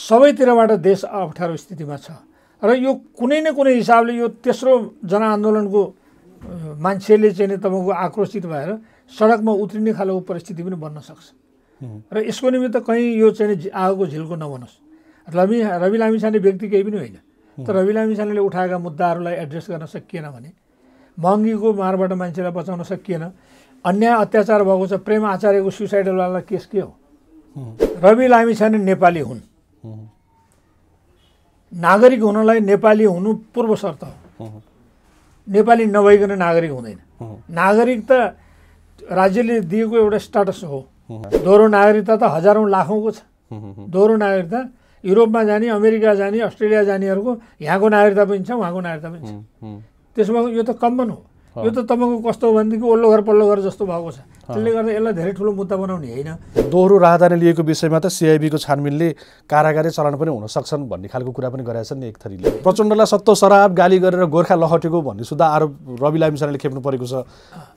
सबैतिरबाट देश अप्ठ्यारो स्थितिमा छ र यो कुनै न कुनै हिसाबले यो तेस्रो जनआन्दोलनको मान्छेले चाहिँ तपाईँको आक्रोशित भएर सडकमा उत्रिने खालको परिस्थिति पनि बन्न सक्छ र यसको निमित्त कहीँ यो चाहिँ आगोको झिल्को नबनोस् रवि रवि लामिछाने व्यक्ति केही पनि होइन तर रवि लामिछानेले उठाएका मुद्दाहरूलाई एड्रेस गर्न सकिएन भने महँगीको मारबाट मान्छेलाई बचाउन सकिएन अन्याय अत्याचार भएको छ प्रेम आचार्यको सुसाइडलवाला केस के हो रवि लामिछाने नेपाली हुन् नागरिक हुनलाई नेपाली हुनु पूर्व शर्त हो नेपाली नभइकन नागरिक हुँदैन नागरिक त राज्यले दिएको एउटा स्टाटस हो दोहोरो नागरिकता त हजारौँ लाखौँको छ दोहोरो नागरिकता युरोपमा जाने अमेरिका जाने अस्ट्रेलिया जानेहरूको यहाँको नागरिकता पनि छ उहाँको नागरिकता पनि छ त्यसमा यो त कमन हो यो त तपाईँको कस्तो हो भनेदेखि ओल्लो घर पल्लो घर जस्तो भएको छ त्यसले गर्दा यसलाई धेरै ठुलो मुद्दा बनाउने होइन दोहोरो राहदानी लिएको विषयमा त सिआइबीको छानबिनले कारागारै चलान पनि हुन सक्छन् भन्ने खालको कुरा पनि नि एक थरीले प्रचण्डलाई सत्तो शराब गाली गरेर गोर्खा लहटेको भन्ने सुधा आरोप रवि लामिसाले खेप्नु परेको छ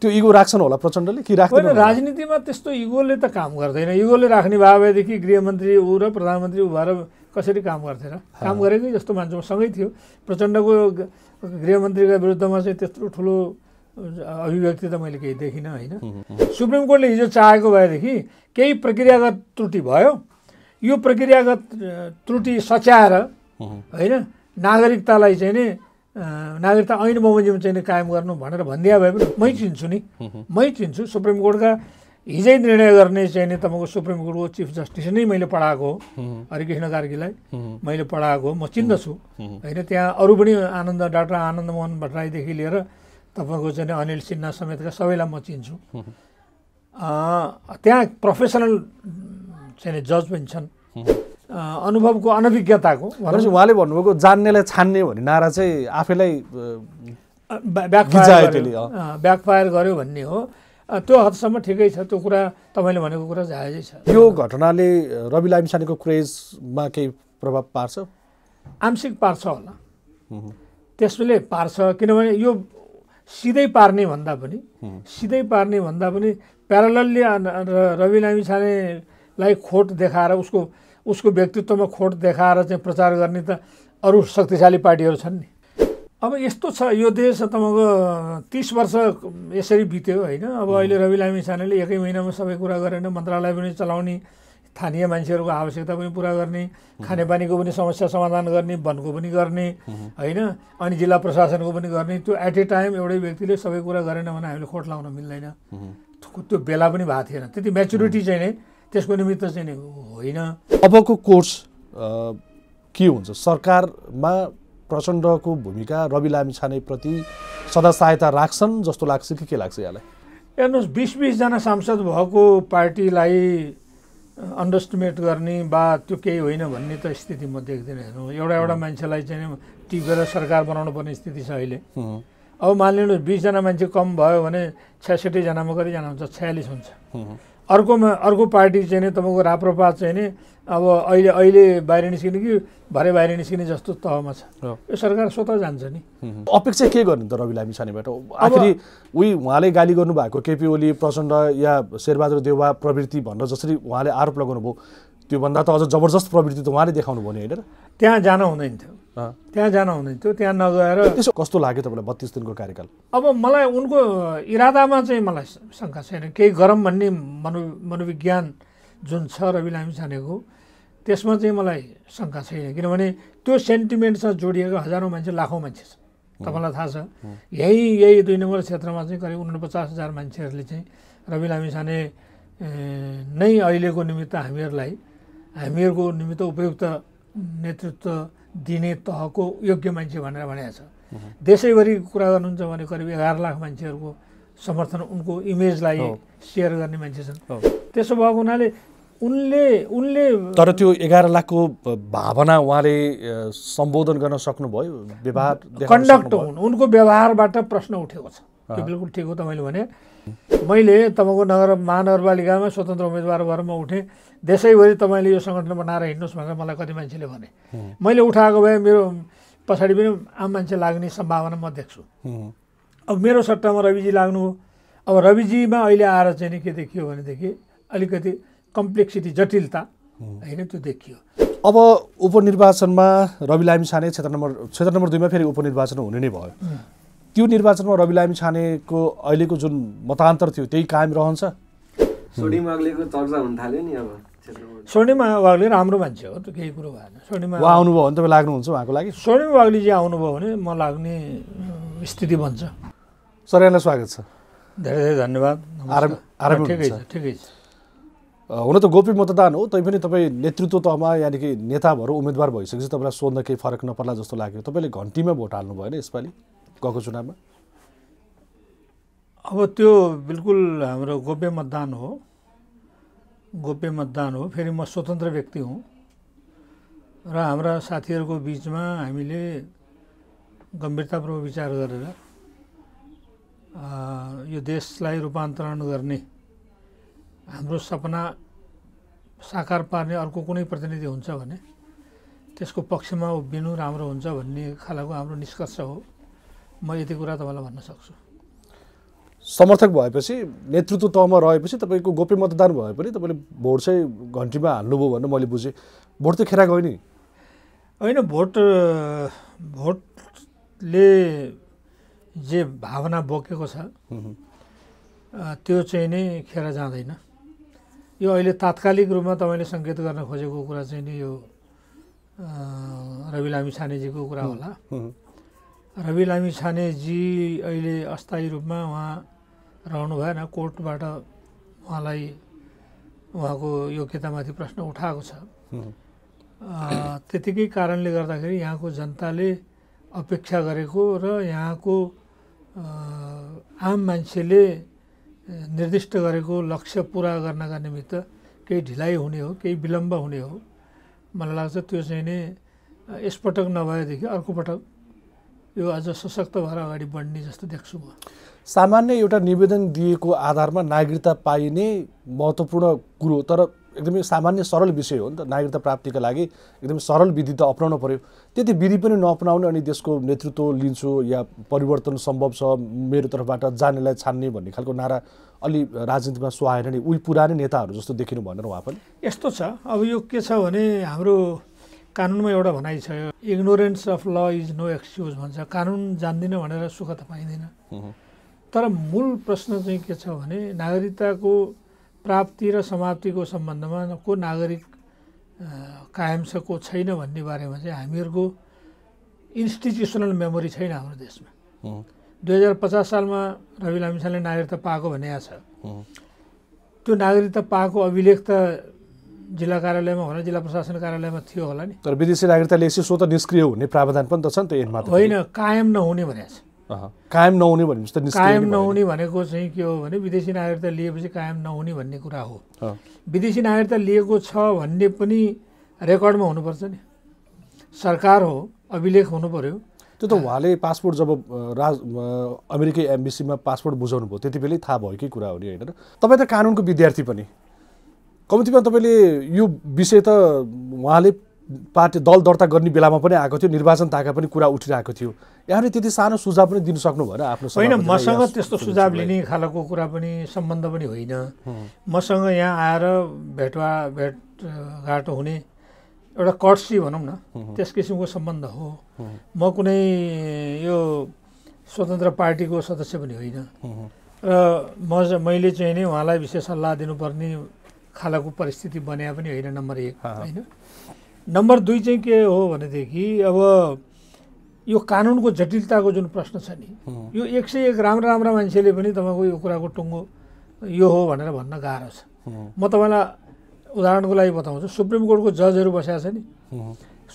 त्यो इगो राख्छन् होला प्रचण्डले कि राख्दैन राजनीतिमा त्यस्तो इगोले त काम गर्दैन इगोले राख्ने भए भएदेखि गृहमन्त्री ऊ र प्रधानमन्त्री ऊ भएर कसरी काम गर्थेन काम गरेकै जस्तो मान्छे सँगै थियो प्रचण्डको गृहमन्त्रीका विरुद्धमा चाहिँ त्यत्रो ठुलो अभिव्यक्ति त मैले केही देखिनँ होइन सुप्रिम कोर्टले हिजो चाहेको भएदेखि केही प्रक्रियागत त्रुटि भयो यो प्रक्रियागत त्रुटि सच्याएर होइन नागरिकतालाई चाहिँ नि नागरिकता ऐन बमोजिम चाहिँ कायम गर्नु भनेर भनिदिया भए पनि मै चिन्छु नि मै चिन्छु सुप्रिम कोर्टका हिजै निर्णय गर्ने चाहिँ नि तपाईँको सुप्रिम कोर्टको चिफ जस्टिस नै मैले पढाएको हो हरिकृष्ण कार्कीलाई मैले पढाएको हो म चिन्दछु होइन त्यहाँ अरू पनि आनन्द डाक्टर आनन्द मोहन भट्टराईदेखि लिएर तपाईँको चाहिँ अनिल सिन्हा समेतका सबैलाई म चिन्छु त्यहाँ प्रोफेसनल चाहिँ जज पनि छन् अनुभवको अनभिज्ञताको भनेपछि उहाँले भन्नुभएको जान्नेलाई छान्ने भन्ने नारा चाहिँ आफैलाई ब्याकफायर गर्यो भन्ने हो त्यो हदसम्म ठिकै छ त्यो कुरा तपाईँले भनेको कुरा जायजै छ यो घटनाले रवि लामिसानेको क्रेजमा केही प्रभाव पार्छ आंशिक पार्छ होला त्यसले पार्छ किनभने यो सिधै पार्ने भन्दा पनि सिधै पार्ने भन्दा पनि प्यारलल्ली रवि लामी छानेलाई खोट देखाएर उसको उसको व्यक्तित्वमा खोट देखाएर चाहिँ प्रचार गर्ने त अरू शक्तिशाली पार्टीहरू छन् नि अब यस्तो छ यो देश तपाईँको तिस वर्ष यसरी बित्यो होइन अब अहिले रवि लामी छानेले एकै महिनामा सबै कुरा गरेन मन्त्रालय पनि चलाउने स्थानीय मान्छेहरूको आवश्यकता पनि पुरा गर्ने खानेपानीको पनि समस्या समाधान गर्ने वनको पनि गर्ने होइन अनि जिल्ला प्रशासनको पनि गर्ने त्यो एट ए टाइम एउटै व्यक्तिले सबै कुरा गरेन भने हामीले खोट लाउन मिल्दैन त्यो बेला पनि भएको थिएन त्यति मेच्युरिटी चाहिँ नै त्यसको निमित्त चाहिँ नै होइन अबको कोर्स के हुन्छ सरकारमा प्रचण्डको भूमिका रवि लामी छानेप्रति सदा सहायता राख्छन् जस्तो लाग्छ कि के लाग्छ यहाँलाई हेर्नुहोस् बिस बिसजना सांसद भएको पार्टीलाई अन्डरस्टिमेट गर्ने वा त्यो केही होइन भन्ने त स्थिति म देख्दिनँ हेर्नु एउटा एउटा मान्छेलाई चाहिँ टिपेर सरकार बनाउनु पर्ने स्थिति छ अहिले अब मानिलिनु बिसजना मान्छे कम भयो भने छ्यासठीजनामा कतिजना हुन्छ छयालिस हुन्छ अर्कोमा अर्को पार्टी चाहिँ नि तपाईँको राप्रपा चाहिँ नि अब अहिले अहिले बाहिर निस्किने कि भरे बाहिर निस्किने जस्तो तहमा छ यो सरकार स्वतः जान्छ नि अपेक्षा के गर्ने त रवि लामी आखिर आखिरी उही उहाँले गाली गर्नुभएको केपी ओली प्रचण्ड या शेरबहादुर देवा प्रवृत्ति भनेर जसरी उहाँले आरोप लगाउनु भयो त्योभन्दा त अझ जबरजस्त प्रवृत्ति त उहाँले देखाउनु भयो नि होइन त्यहाँ जान हुँदैन थियो त्यहाँ जान हुँदैन थियो त्यहाँ नगएर कस्तो लाग्यो तपाईँलाई बत्तिस दिनको कार्यकाल अब मलाई उनको इरादामा चाहिँ मलाई शङ्का छैन केही गरम भन्ने मनो मनोविज्ञान जुन छ रवि लामी लामिछानेको त्यसमा चाहिँ मलाई शङ्का छैन किनभने त्यो सेन्टिमेन्टसँग जोडिएको हजारौँ मान्छे लाखौँ मान्छे छ तपाईँलाई थाहा छ यही यही दुई नम्बर क्षेत्रमा चाहिँ करिब पचास हजार मान्छेहरूले चाहिँ रवि लामी लामिछाने नै अहिलेको निमित्त हामीहरूलाई हामीहरूको निमित्त उपयुक्त नेतृत्व दिने तहको योग्य मान्छे भनेर भनेको छ देशैभरि कुरा गर्नुहुन्छ भने करिब एघार लाख मान्छेहरूको समर्थन उनको इमेजलाई सेयर गर्ने मान्छे छन् त्यसो भएको हुनाले उनले उनले तर त्यो एघार लाखको भावना उहाँले सम्बोधन गर्न सक्नुभयो व्यवहार कन्डक्ट हुन् उनको व्यवहारबाट प्रश्न उठेको छ बिल्कुल ठिक हो तपाईँले भने मैले तपाईँको नगर महानगरपालिकामा स्वतन्त्र उम्मेदवार भएर म उठेँ देशैभरि तपाईँले यो सङ्गठन बनाएर हिँड्नुहोस् भनेर मलाई कति मान्छेले भने मैले उठाएको भए मेरो पछाडि पनि आम मान्छे लाग्ने सम्भावना म देख्छु अब मेरो सट्टामा रविजी लाग्नु हो अब रविजीमा अहिले आएर चाहिँ नि के देखियो भनेदेखि अलिकति कम्प्लेक्सिटी जटिलता होइन त्यो देखियो अब उपनिर्वाचनमा रवि लामिसाने क्षेत्र नम्बर क्षेत्र नम्बर दुईमा फेरि उपनिर्वाचन हुने नै भयो त्यो निर्वाचनमा रवि लामी छानेको अहिलेको जुन मतान्तर थियो त्यही कायम रहन्छ स्वर्णिम वाग्ले राम्रो मान्छे हो त्यो केही कुरो भएन स्वर्णिम आउनुभयो भने तपाईँ लाग्नुहुन्छ उहाँको लागि स्वर्णिम वाग्लेजी आउनुभयो भने म लाग्ने स्थिति बन्छ सर यहाँलाई स्वागत छ धेरै धेरै धन्यवाद ठिकै छ ठिकै छ हुन त गोपी मतदान हो तैपनि तपाईँ नेतृत्व तहमा यानि कि नेता भएर उम्मेदवार भइसकेपछि तपाईँलाई सोध्न केही फरक नपर्ला जस्तो लाग्यो तपाईँले घन्टीमा भोट हाल्नु भएन यसपालि गएको चुनावमा अब त्यो बिल्कुल हाम्रो गोप्य मतदान हो गोप्य मतदान हो फेरि म स्वतन्त्र व्यक्ति हुँ र हाम्रा साथीहरूको बिचमा हामीले गम्भीरतापूर्वक विचार गरेर यो देशलाई रूपान्तरण गर्ने हाम्रो सपना साकार पार्ने अर्को कुनै प्रतिनिधि हुन्छ भने त्यसको पक्षमा उभिनु राम्रो हुन्छ भन्ने खालको हाम्रो निष्कर्ष हो म यति कुरा तपाईँलाई भन्न सक्छु समर्थक भएपछि नेतृत्व तहमा रहेपछि तपाईँको गोप्य मतदान भए पनि तपाईँले भोट चाहिँ घन्टीमा हाल्नुभयो भनेर मैले बुझेँ भोट त खेर गयो नि होइन भोट भोटले जे भावना बोकेको छ त्यो चाहिँ नै खेर जाँदैन यो अहिले तात्कालिक रूपमा तपाईँले सङ्केत गर्न खोजेको कुरा चाहिँ नि यो रवि लामी सानेजीको कुरा होला रवि लामी छानेजी अहिले अस्थायी रूपमा उहाँ रहनु भएन कोर्टबाट उहाँलाई उहाँको योग्यतामाथि प्रश्न उठाएको छ त्यतिकै कारणले गर्दाखेरि यहाँको जनताले अपेक्षा गरेको र यहाँको आम मान्छेले निर्दिष्ट गरेको लक्ष्य पुरा गर्नका निमित्त केही ढिलाइ हुने हो केही विलम्ब हुने हो मलाई लाग्छ त्यो चाहिँ नै यसपटक नभएदेखि अर्को पटक यो अझ सशक्त भएर अगाडि बढ्ने जस्तो देख्छु म सामान्य एउटा निवेदन दिएको आधारमा नागरिकता पाइने महत्त्वपूर्ण कुरो तर एकदमै सामान्य सरल विषय हो नि त नागरिकता प्राप्तिका लागि एकदमै सरल विधि त अप्नाउनु पऱ्यो त्यति विधि पनि नअपनाउने अनि देशको नेतृत्व लिन्छु या परिवर्तन सम्भव छ मेरो तर्फबाट जानेलाई छान्ने भन्ने खालको नारा अलि राजनीतिमा सुहाएर नि उही पुरानै नेताहरू जस्तो देखिनु भनेर उहाँ पनि यस्तो छ अब यो के छ भने हाम्रो कानुनमा एउटा भनाइ छ ignorance of law is no excuse भन्छ कानुन जान्दिनँ भनेर सुख त पाइँदैन तर मूल प्रश्न चाहिँ के छ भने नागरिकताको प्राप्ति र समाप्तिको सम्बन्धमा को नागरिक कायम छ को छैन भन्ने बारेमा चाहिँ हामीहरूको इन्स्टिट्युसनल मेमोरी छैन हाम्रो देशमा दुई हजार पचास सालमा रवि लामिसाले नागरिकता पाएको भनिया छ त्यो नागरिकता पाएको अभिलेख त जिल्ला कार्यालयमा होला जिल्ला प्रशासन कार्यालयमा थियो होला नि तर विदेशी नागरिकता यसो स्वतः निष्क्रिय हुने प्रावधान पनि त छ नि त एनमा होइन कायम नहुने भनेको छ कायम नहुने भने कायम नहुने भनेको चाहिँ के हो भने विदेशी नागरिकता लिएपछि कायम नहुने भन्ने कुरा हो विदेशी नागरिकता लिएको छ भन्ने पनि रेकर्डमा हुनुपर्छ नि सरकार हो अभिलेख हुनु पर्यो त्यो त उहाँले पासपोर्ट जब राज अमेरिकी एम्बेसीमा पासपोर्ट बुझाउनु भयो त्यति बेलै थाहा भयो कि कुरा हो नि होइन तपाईँ त कानुनको विद्यार्थी पनि कम्तीमा तपाईँले यो विषय त उहाँले पार्टी दल दर्ता गर्ने बेलामा पनि आएको थियो निर्वाचन ताका पनि कुरा उठिरहेको थियो यहाँले त्यति सानो सुझाव पनि दिनु सक्नु भएन आफ्नो होइन मसँग त्यस्तो सुझाव लिने खालको कुरा पनि सम्बन्ध पनि होइन मसँग यहाँ आएर भेटवा भेटघाट हुने एउटा कर्सी भनौँ न त्यस किसिमको सम्बन्ध हो म कुनै यो स्वतन्त्र पार्टीको सदस्य पनि होइन र म मैले चाहिँ नै उहाँलाई विशेष सल्लाह दिनुपर्ने खालाको परिस्थिति बने पनि होइन नम्बर एक होइन नम्बर दुई चाहिँ के हो भनेदेखि अब यो कानुनको जटिलताको जुन प्रश्न छ नि यो एक सय एक राम्रा राम्रा मान्छेले पनि तपाईँको यो कुराको टुङ्गो यो हो भनेर भन्न गाह्रो छ म तपाईँलाई उदाहरणको लागि बताउँछु सुप्रिम कोर्टको जजहरू बसेको छ नि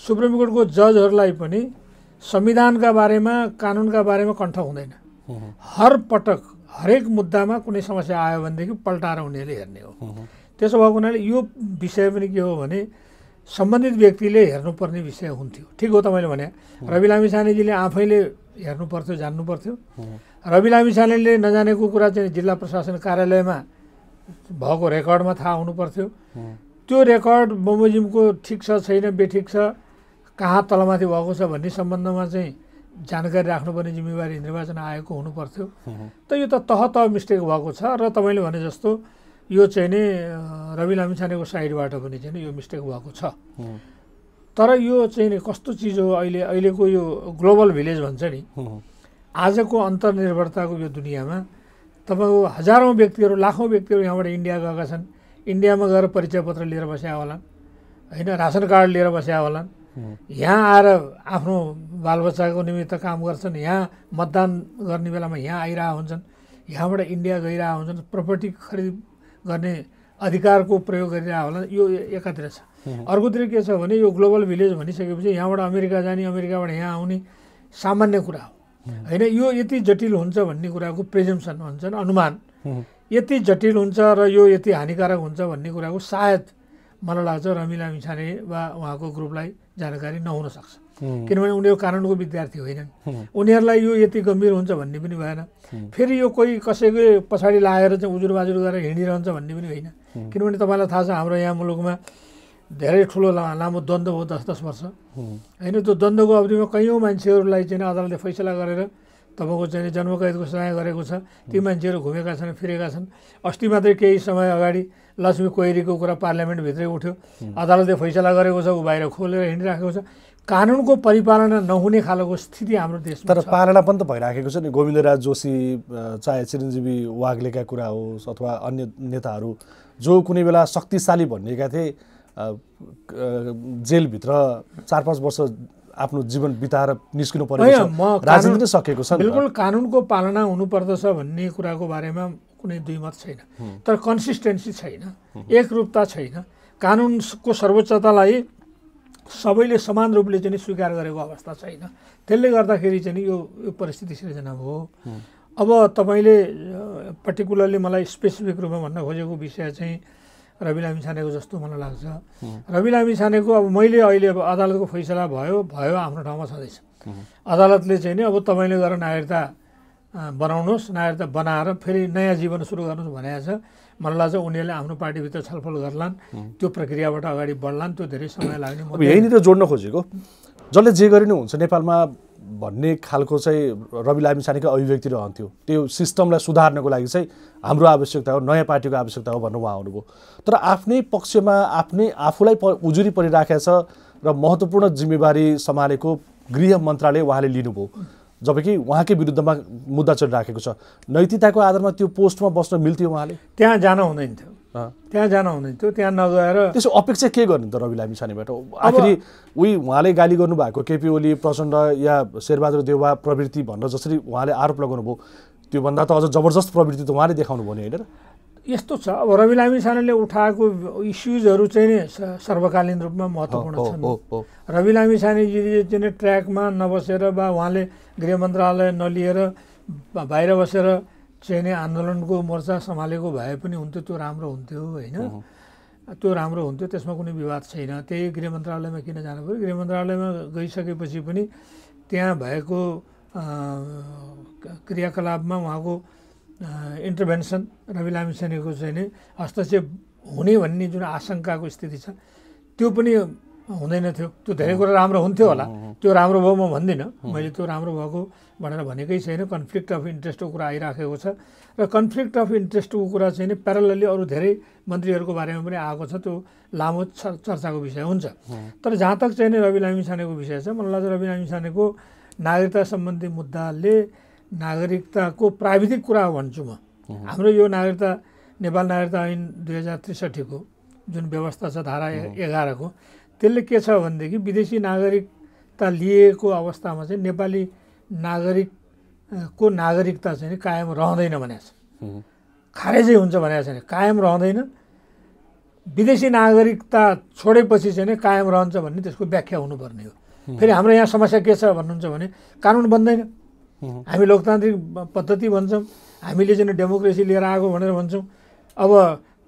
सुप्रिम कोर्टको जजहरूलाई पनि संविधानका बारेमा कानुनका बारेमा कण्ठ हुँदैन हर पटक हरेक मुद्दामा कुनै समस्या आयो भनेदेखि पल्टाएर उनीहरूले हेर्ने हो त्यसो भएको हुनाले यो विषय पनि के हो भने सम्बन्धित व्यक्तिले हेर्नुपर्ने विषय हुन्थ्यो ठिक हो तपाईँले भने रवि लामी सानेजीले आफैले हेर्नु पर्थ्यो जान्नु पर्थ्यो रवि लामी नजानेको कुरा चाहिँ जिल्ला प्रशासन कार्यालयमा भएको रेकर्डमा थाहा हुनु पर्थ्यो त्यो रेकर्ड बमोजिमको ठिक छ छैन बेठिक छ कहाँ तलमाथि भएको छ भन्ने सम्बन्धमा चाहिँ जानकारी राख्नुपर्ने जिम्मेवारी निर्वाचन आयोगको हुनुपर्थ्यो त यो त तह तह मिस्टेक भएको छ र तपाईँले भने जस्तो यो चाहिँ नि रवि लामिछानेको साइडबाट पनि चाहिँ यो मिस्टेक भएको छ तर यो चाहिँ नि कस्तो चिज हो अहिले अहिलेको यो ग्लोबल भिलेज भन्छ नि आजको अन्तर्निर्भरताको यो दुनियाँमा तपाईँको हजारौँ व्यक्तिहरू लाखौँ व्यक्तिहरू यहाँबाट इन्डिया गएका छन् इन्डियामा गएर परिचय पत्र लिएर बस्या होलान् होइन रासन कार्ड लिएर बस्या होलान् यहाँ आएर आफ्नो बालबच्चाको निमित्त काम गर्छन् यहाँ मतदान गर्ने बेलामा यहाँ आइरह हुन्छन् यहाँबाट इन्डिया गइरह हुन्छन् प्रपर्टी खरिद गर्ने अधिकारको प्रयोग गरिरहेको होला यो एकातिर छ अर्कोतिर के छ भने यो ग्लोबल भिलेज भनिसकेपछि यहाँबाट अमेरिका जाने अमेरिकाबाट यहाँ आउने सामान्य कुरा हो होइन यो यति जटिल हुन्छ भन्ने कुराको प्रेजम्सन भन्छन् अनुमान यति जटिल हुन्छ र यो यति हानिकारक हुन्छ भन्ने कुराको सायद मलाई लाग्छ रमिला मिछाने वा उहाँको ग्रुपलाई जानकारी नहुन सक्छ किनभने उनीहरू कानुनको विद्यार्थी होइनन् उनीहरूलाई यो यति गम्भीर हुन्छ भन्ने पनि भएन फेरि यो कोही कसैको पछाडि लाएर चाहिँ उजुर बाजुर गरेर हिँडिरहन्छ भन्ने पनि होइन किनभने तपाईँलाई थाहा छ हाम्रो यहाँ मुलुकमा धेरै ठुलो लामो द्वन्द्व हो दस दस वर्ष होइन त्यो द्वन्द्वको अवधिमा कैयौँ मान्छेहरूलाई चाहिँ अदालतले फैसला गरेर तपाईँको चाहिँ जन्मकैदको सजाय गरेको छ ती मान्छेहरू घुमेका छन् फिरेका छन् अस्ति मात्रै केही समय अगाडि लक्ष्मी कोइरीको कुरा पार्लियामेन्टभित्रै उठ्यो अदालतले फैसला गरेको छ ऊ बाहिर खोलेर हिँडिराखेको छ कानुनको परिपालना नहुने खालको स्थिति हाम्रो देश तर पालना पनि त भइराखेको छ नि गोविन्द राज जोशी चाहे चिरञ्जीवी वाग्लेका कुरा होस् अथवा अन्य नेताहरू जो कुनै बेला शक्तिशाली भनिएका थिए जेलभित्र चार पाँच वर्ष आफ्नो जीवन बिताएर निस्किनु पर्ने सकेको छ बिल्कुल कानुनको पालना हुनुपर्दछ भन्ने कुराको बारेमा कुनै दुई मत छैन तर कन्सिस्टेन्सी छैन एकरूपता छैन कानुनको सर्वोच्चतालाई सबैले समान रूपले चाहिँ स्वीकार गरेको अवस्था छैन त्यसले गर्दाखेरि चाहिँ यो यो परिस्थिति सिर्जना भयो अब तपाईँले पर्टिकुलरली मलाई स्पेसिफिक रूपमा भन्न खोजेको विषय चाहिँ रवि लामी छानेको जस्तो मलाई लाग्छ रवि लामी छानेको अब मैले अहिले अब अदालतको फैसला भयो भयो आफ्नो ठाउँमा छँदैछ अदालतले चाहिँ नि अब तपाईँले गएर नागरिकता बनाउनुहोस् नागरिकता बनाएर फेरि नयाँ जीवन सुरु गर्नुहोस् भनेको छ मलाई लाग्छ उनीहरूले आफ्नो पार्टीभित्र छलफल गर्लान् त्यो प्रक्रियाबाट अगाडि बढ्लान् त्यो धेरै समय लाग्ने अब यहीँनिर जोड्न खोजेको जसले जे गरिनु हुन्छ नेपालमा भन्ने खालको चाहिँ रवि लामिछानेको अभिव्यक्ति रहन्थ्यो त्यो सिस्टमलाई सुधार्नको लागि चाहिँ हाम्रो आवश्यकता हो नयाँ पार्टीको आवश्यकता हो भन्नु उहाँ आउनुभयो तर आफ्नै पक्षमा आफ्नै आफूलाई प उजुरी परिराखेको छ र महत्त्वपूर्ण जिम्मेवारी सम्हालेको गृह मन्त्रालय उहाँले लिनुभयो जबकि उहाँकै विरुद्धमा मुद्दा चलिराखेको छ नैतिकताको आधारमा त्यो पोस्टमा बस्न मिल्थ्यो उहाँले त्यहाँ जान हुँदैन थियो त्यहाँ जान हुँदैन थियो त्यहाँ नगएर त्यसो अपेक्षा के गर्ने त रवि लामी छानेबाट आखिरी उही उहाँले गाली गर्नुभएको केपी ओली प्रचण्ड या शेरबहादुर देवा प्रवृत्ति भनेर जसरी उहाँले आरोप लगाउनुभयो त्योभन्दा त अझ जबरजस्त प्रवृत्ति त उहाँले देखाउनु भयो नि होइन यस्तो छ अब रवि लामी उठाएको इस्युजहरू चाहिँ नै सर्वकालीन रूपमा महत्त्वपूर्ण छन् रवि लामी छानेजीले चाहिँ ट्र्याकमा नबसेर वा उहाँले गृह मन्त्रालय नलिएर बाहिर बसेर चाहिँ नै आन्दोलनको मोर्चा सम्हालेको भए पनि हुन्थ्यो त्यो राम्रो हुन्थ्यो होइन त्यो राम्रो हुन्थ्यो त्यसमा कुनै विवाद छैन त्यही गृह मन्त्रालयमा किन जानु पऱ्यो गृह मन्त्रालयमा गइसकेपछि पनि त्यहाँ भएको क्रियाकलापमा उहाँको इन्टरभेन्सन रवि लामी सेनेको चाहिँ नि हस्तक्षेप हुने भन्ने जुन आशङ्काको स्थिति छ त्यो पनि हुँदैन थियो त्यो धेरै कुरा राम्रो हुन्थ्यो होला त्यो राम्रो भयो म भन्दिनँ मैले त्यो राम्रो भएको भनेर भनेकै छैन कन्फ्लिक्ट अफ इन्ट्रेस्टको कुरा आइराखेको छ र कन्फ्लिक्ट अफ इन्ट्रेस्टको कुरा चाहिँ नि प्यारलली अरू धेरै मन्त्रीहरूको बारेमा पनि आएको छ त्यो लामो चर्चाको विषय हुन्छ तर जहाँ तक चाहिँ नि रवि लामी विषय छ मलाई लाग्छ रवि लामी नागरिकता सम्बन्धी मुद्दाले नागरिकताको प्राविधिक कुरा भन्छु म हाम्रो यो नागरिकता नेपाल नागरिकता ऐन दुई हजार त्रिसठीको जुन व्यवस्था छ धारा एघारको त्यसले के छ भनेदेखि विदेशी नागरिकता लिएको अवस्थामा चाहिँ नेपाली नागरिकको नागरिकता चाहिँ कायम रहँदैन भने छ खारेजै हुन्छ भने छैन कायम रहँदैन विदेशी नागरिकता छोडेपछि चाहिँ नै कायम रहन्छ भन्ने त्यसको व्याख्या हुनुपर्ने हो फेरि हाम्रो यहाँ समस्या के छ भन्नुहुन्छ भने कानुन बन्दैन हामी लोकतान्त्रिक पद्धति भन्छौँ हामीले चाहिँ डेमोक्रेसी लिएर आएको भनेर भन्छौँ अब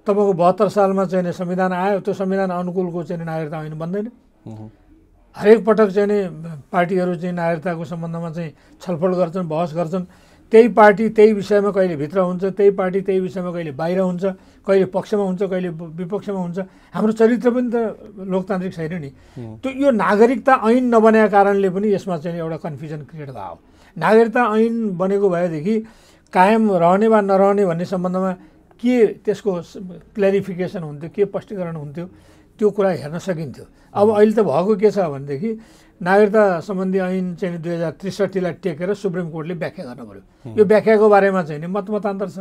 तपाईँको बहत्तर सालमा चाहिँ संविधान आयो त्यो संविधान अनुकूलको चाहिँ नागरिकता होइन बन्दैन हरेक पटक चाहिँ नि पार्टीहरू चाहिँ नागरिकताको सम्बन्धमा चाहिँ छलफल गर्छन् बहस गर्छन् त्यही पार्टी त्यही विषयमा कहिले भित्र हुन्छ त्यही पार्टी त्यही विषयमा कहिले बाहिर हुन्छ कहिले पक्षमा हुन्छ कहिले विपक्षमा हुन्छ हाम्रो चरित्र पनि त लोकतान्त्रिक छैन नि त्यो यो नागरिकता ऐन नबनेका कारणले पनि यसमा चाहिँ एउटा कन्फ्युजन क्रिएट भयो नागरिकता ऐन बनेको भएदेखि कायम रहने वा नरहने भन्ने सम्बन्धमा के त्यसको क्ल्यारिफिकेसन हुन्थ्यो के स्पष्टीकरण हुन्थ्यो त्यो कुरा हेर्न सकिन्थ्यो अब अहिले त भएको के छ भनेदेखि नागरिकता सम्बन्धी ऐन चाहिँ दुई हजार त्रिसठीलाई टेकेर सुप्रिम कोर्टले व्याख्या गर्नु पऱ्यो यो व्याख्याको बारेमा चाहिँ नि मत मतान्तर छ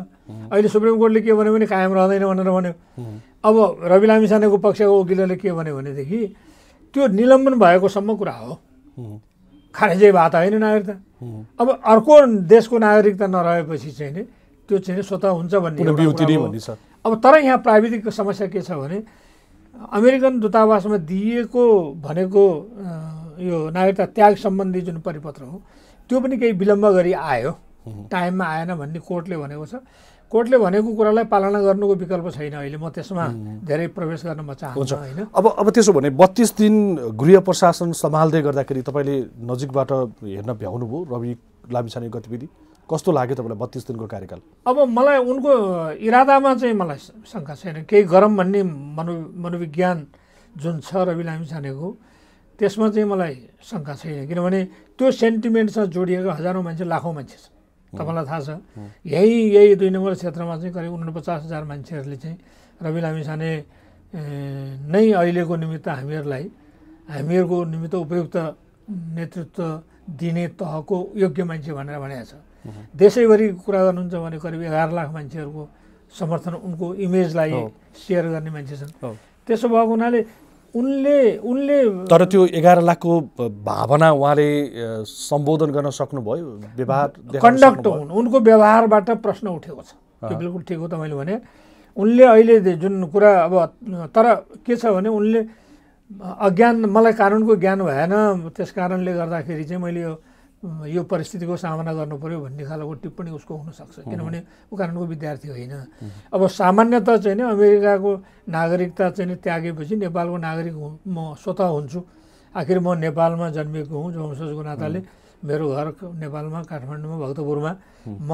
अहिले सुप्रिम कोर्टले के भन्यो भने कायम रहँदैन भनेर भन्यो अब रवि लामिसानेको पक्षको वकिलहरूले के भन्यो भनेदेखि त्यो निलम्बन भएकोसम्म कुरा हो खारेजै भात होइन नागरिकता अब अर्को देशको नागरिकता नरहेपछि चाहिँ नि त्यो चाहिँ स्वतः हुन्छ भन्ने अब तर यहाँ प्राविधिक समस्या के छ भने अमेरिकन दूतावासमा दिएको भनेको यो नागरिकता त्याग सम्बन्धी जुन परिपत्र हो त्यो पनि केही विलम्ब गरी आयो टाइममा आएन भन्ने कोर्टले भनेको छ कोर्टले भनेको कुरालाई पालना गर्नुको विकल्प छैन अहिले म त्यसमा धेरै प्रवेश गर्न म चाहन्छु होइन अब अब त्यसो भने बत्तिस दिन गृह प्रशासन सम्हाल्दै गर्दाखेरि तपाईँले नजिकबाट हेर्न भ्याउनुभयो रवि लामिछाने गतिविधि कस्तो लाग्यो तपाईँलाई बत्तिस दिनको कार्यकाल अब मलाई उनको इरादामा चाहिँ मलाई शङ्का छैन केही गरम भन्ने मनो मनोविज्ञान जुन छ रवि लामिछानेको त्यसमा चाहिँ मलाई शङ्का छैन किनभने त्यो सेन्टिमेन्टसँग जोडिएको हजारौँ मान्छे लाखौँ मान्छे छ तपाईँलाई थाहा छ यही यही दुई नम्बर क्षेत्रमा चाहिँ करिब पचास हजार मान्छेहरूले चाहिँ रवि लामिछाने नै अहिलेको निमित्त हामीहरूलाई हामीहरूको निमित्त उपयुक्त नेतृत्व दिने तहको योग्य मान्छे भनेर भनेको छ देशैभरि कुरा गर्नुहुन्छ भने करिब एघार लाख मान्छेहरूको समर्थन उनको इमेजलाई सेयर गर्ने मान्छे छन् त्यसो भएको हुनाले उनले उनले तर त्यो एघार लाखको भावना उहाँले सम्बोधन गर्न सक्नुभयो व्यवहार कन्डक्ट हुन् उनको व्यवहारबाट प्रश्न उठेको छ त्यो बिल्कुल ठिक हो तपाईँले भने उनले अहिले जुन कुरा अब तर के छ भने उनले अज्ञान मलाई कानुनको ज्ञान भएन त्यस कारणले गर्दाखेरि चाहिँ मैले यो यो परिस्थितिको सामना गर्नुपऱ्यो भन्ने खालको टिप्पणी उसको हुनसक्छ किनभने ऊ कारणको विद्यार्थी होइन अब सामान्यत चाहिँ नि अमेरिकाको नागरिकता चाहिँ नि त्यागेपछि नेपालको नागरिक म स्वत हुन्छु आखिर म नेपालमा जन्मेको हुँ वंशजको नाताले मेरो घर नेपालमा काठमाडौँमा भक्तपुरमा म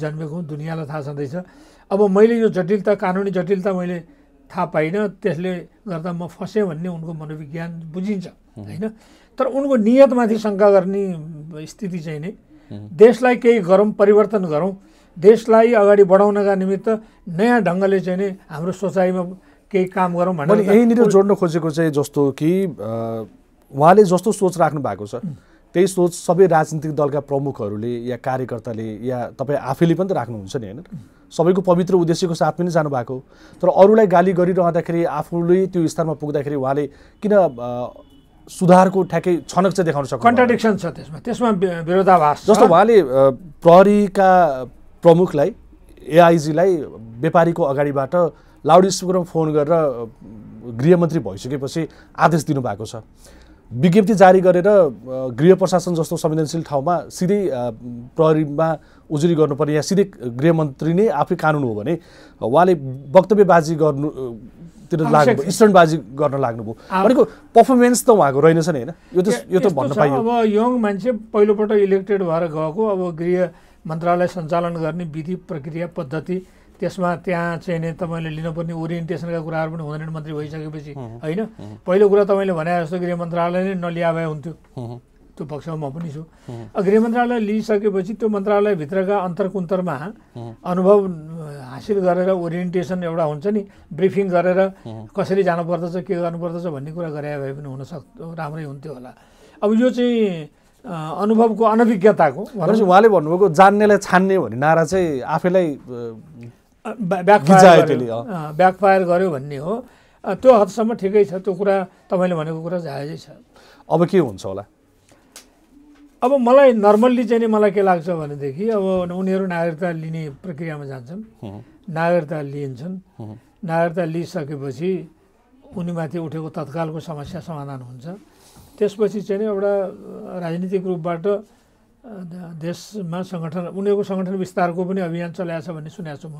जन्मेको हुँ दुनियाँलाई थाहा छँदैछ अब मैले यो जटिलता कानुनी जटिलता मैले थाहा पाइनँ त्यसले गर्दा म फसेँ भन्ने उनको मनोविज्ञान बुझिन्छ होइन तर उनको नियतमाथि शङ्का गर्ने स्थिति चाहिँ नै देशलाई केही गरौँ परिवर्तन गरौँ देशलाई अगाडि बढाउनका निमित्त नयाँ ढङ्गले चाहिँ नै हाम्रो सोचाइमा केही काम गरौँ भनेर यहीँनिर जोड्न खोजेको चाहिँ जस्तो कि उहाँले जस्तो सोच राख्नु भएको छ त्यही सोच सबै राजनीतिक दलका प्रमुखहरूले या कार्यकर्ताले या तपाईँ आफैले पनि त राख्नुहुन्छ नि होइन सबैको पवित्र उद्देश्यको साथ पनि जानुभएको तर अरूलाई गाली गरिरहँदाखेरि आफूले त्यो स्थानमा पुग्दाखेरि उहाँले किन सुधारको ठ्याक्कै छनक चाहिँ देखाउन सक्छ कन्ट्राडिक्सन छ त्यसमा त्यसमा विरोधाभास जस्तो उहाँले प्रहरीका प्रमुखलाई एआइजीलाई व्यापारीको अगाडिबाट लाउड स्पिकरमा फोन गरेर गृहमन्त्री भइसकेपछि आदेश दिनुभएको छ विज्ञप्ति जारी गरेर गृह प्रशासन जस्तो संवेदनशील ठाउँमा सिधै प्रहरीमा उजुरी गर्नुपर्ने या सिधै गृहमन्त्री नै आफै कानुन हो भने उहाँले वक्तव्यबाजी गर्नु त्यसतिर लाग्नुभयो बाजी गर्न लाग्नुभयो भनेको पर्फर्मेन्स त उहाँको रहेनछ नि होइन यो त यो त भन्न पाइयो अब यङ मान्छे पहिलोपल्ट इलेक्टेड भएर गएको अब गृह मन्त्रालय सञ्चालन गर्ने विधि प्रक्रिया पद्धति त्यसमा त्यहाँ चाहिँ नि तपाईँले लिनुपर्ने ओरिएन्टेसनका कुराहरू पनि हुँदैन मन्त्री भइसकेपछि होइन पहिलो कुरा तपाईँले भने जस्तो गृह मन्त्रालय नै नलिया भए हुन्थ्यो त्यो पक्षमा म पनि छु गृह मन्त्रालय लिइसकेपछि त्यो मन्त्रालयभित्रका अन्तरकुन्तरमा अनुभव हासिल गरेर ओरिएन्टेसन एउटा हुन्छ नि ब्रिफिङ गरेर कसरी जानुपर्दछ के गर्नुपर्दछ भन्ने कुरा गरे भए पनि हुनसक् राम्रै हुन्थ्यो होला अब यो चाहिँ अनुभवको अनभिज्ञताको भनेपछि उहाँले भन्नुभएको जान्नेलाई छान्ने भन्ने नारा चाहिँ आफैलाई ब्याकफायर ब्याकफायर गर्यो भन्ने हो त्यो हदसम्म ठिकै छ त्यो कुरा तपाईँले भनेको कुरा जायजै छ अब के हुन्छ होला अब मलाई नर्मल्ली चाहिँ नि मलाई के लाग्छ भनेदेखि अब उनीहरू नागरिकता लिने प्रक्रियामा जान्छन् नागरिकता लिइन्छन् नागरिकता लिइसकेपछि उनीमाथि उठेको तत्कालको समस्या समाधान हुन्छ त्यसपछि चाहिँ एउटा राजनीतिक रूपबाट देशमा सङ्गठन उनीहरूको सङ्गठन विस्तारको पनि अभियान चलाएको छ भन्ने सुनेको छु म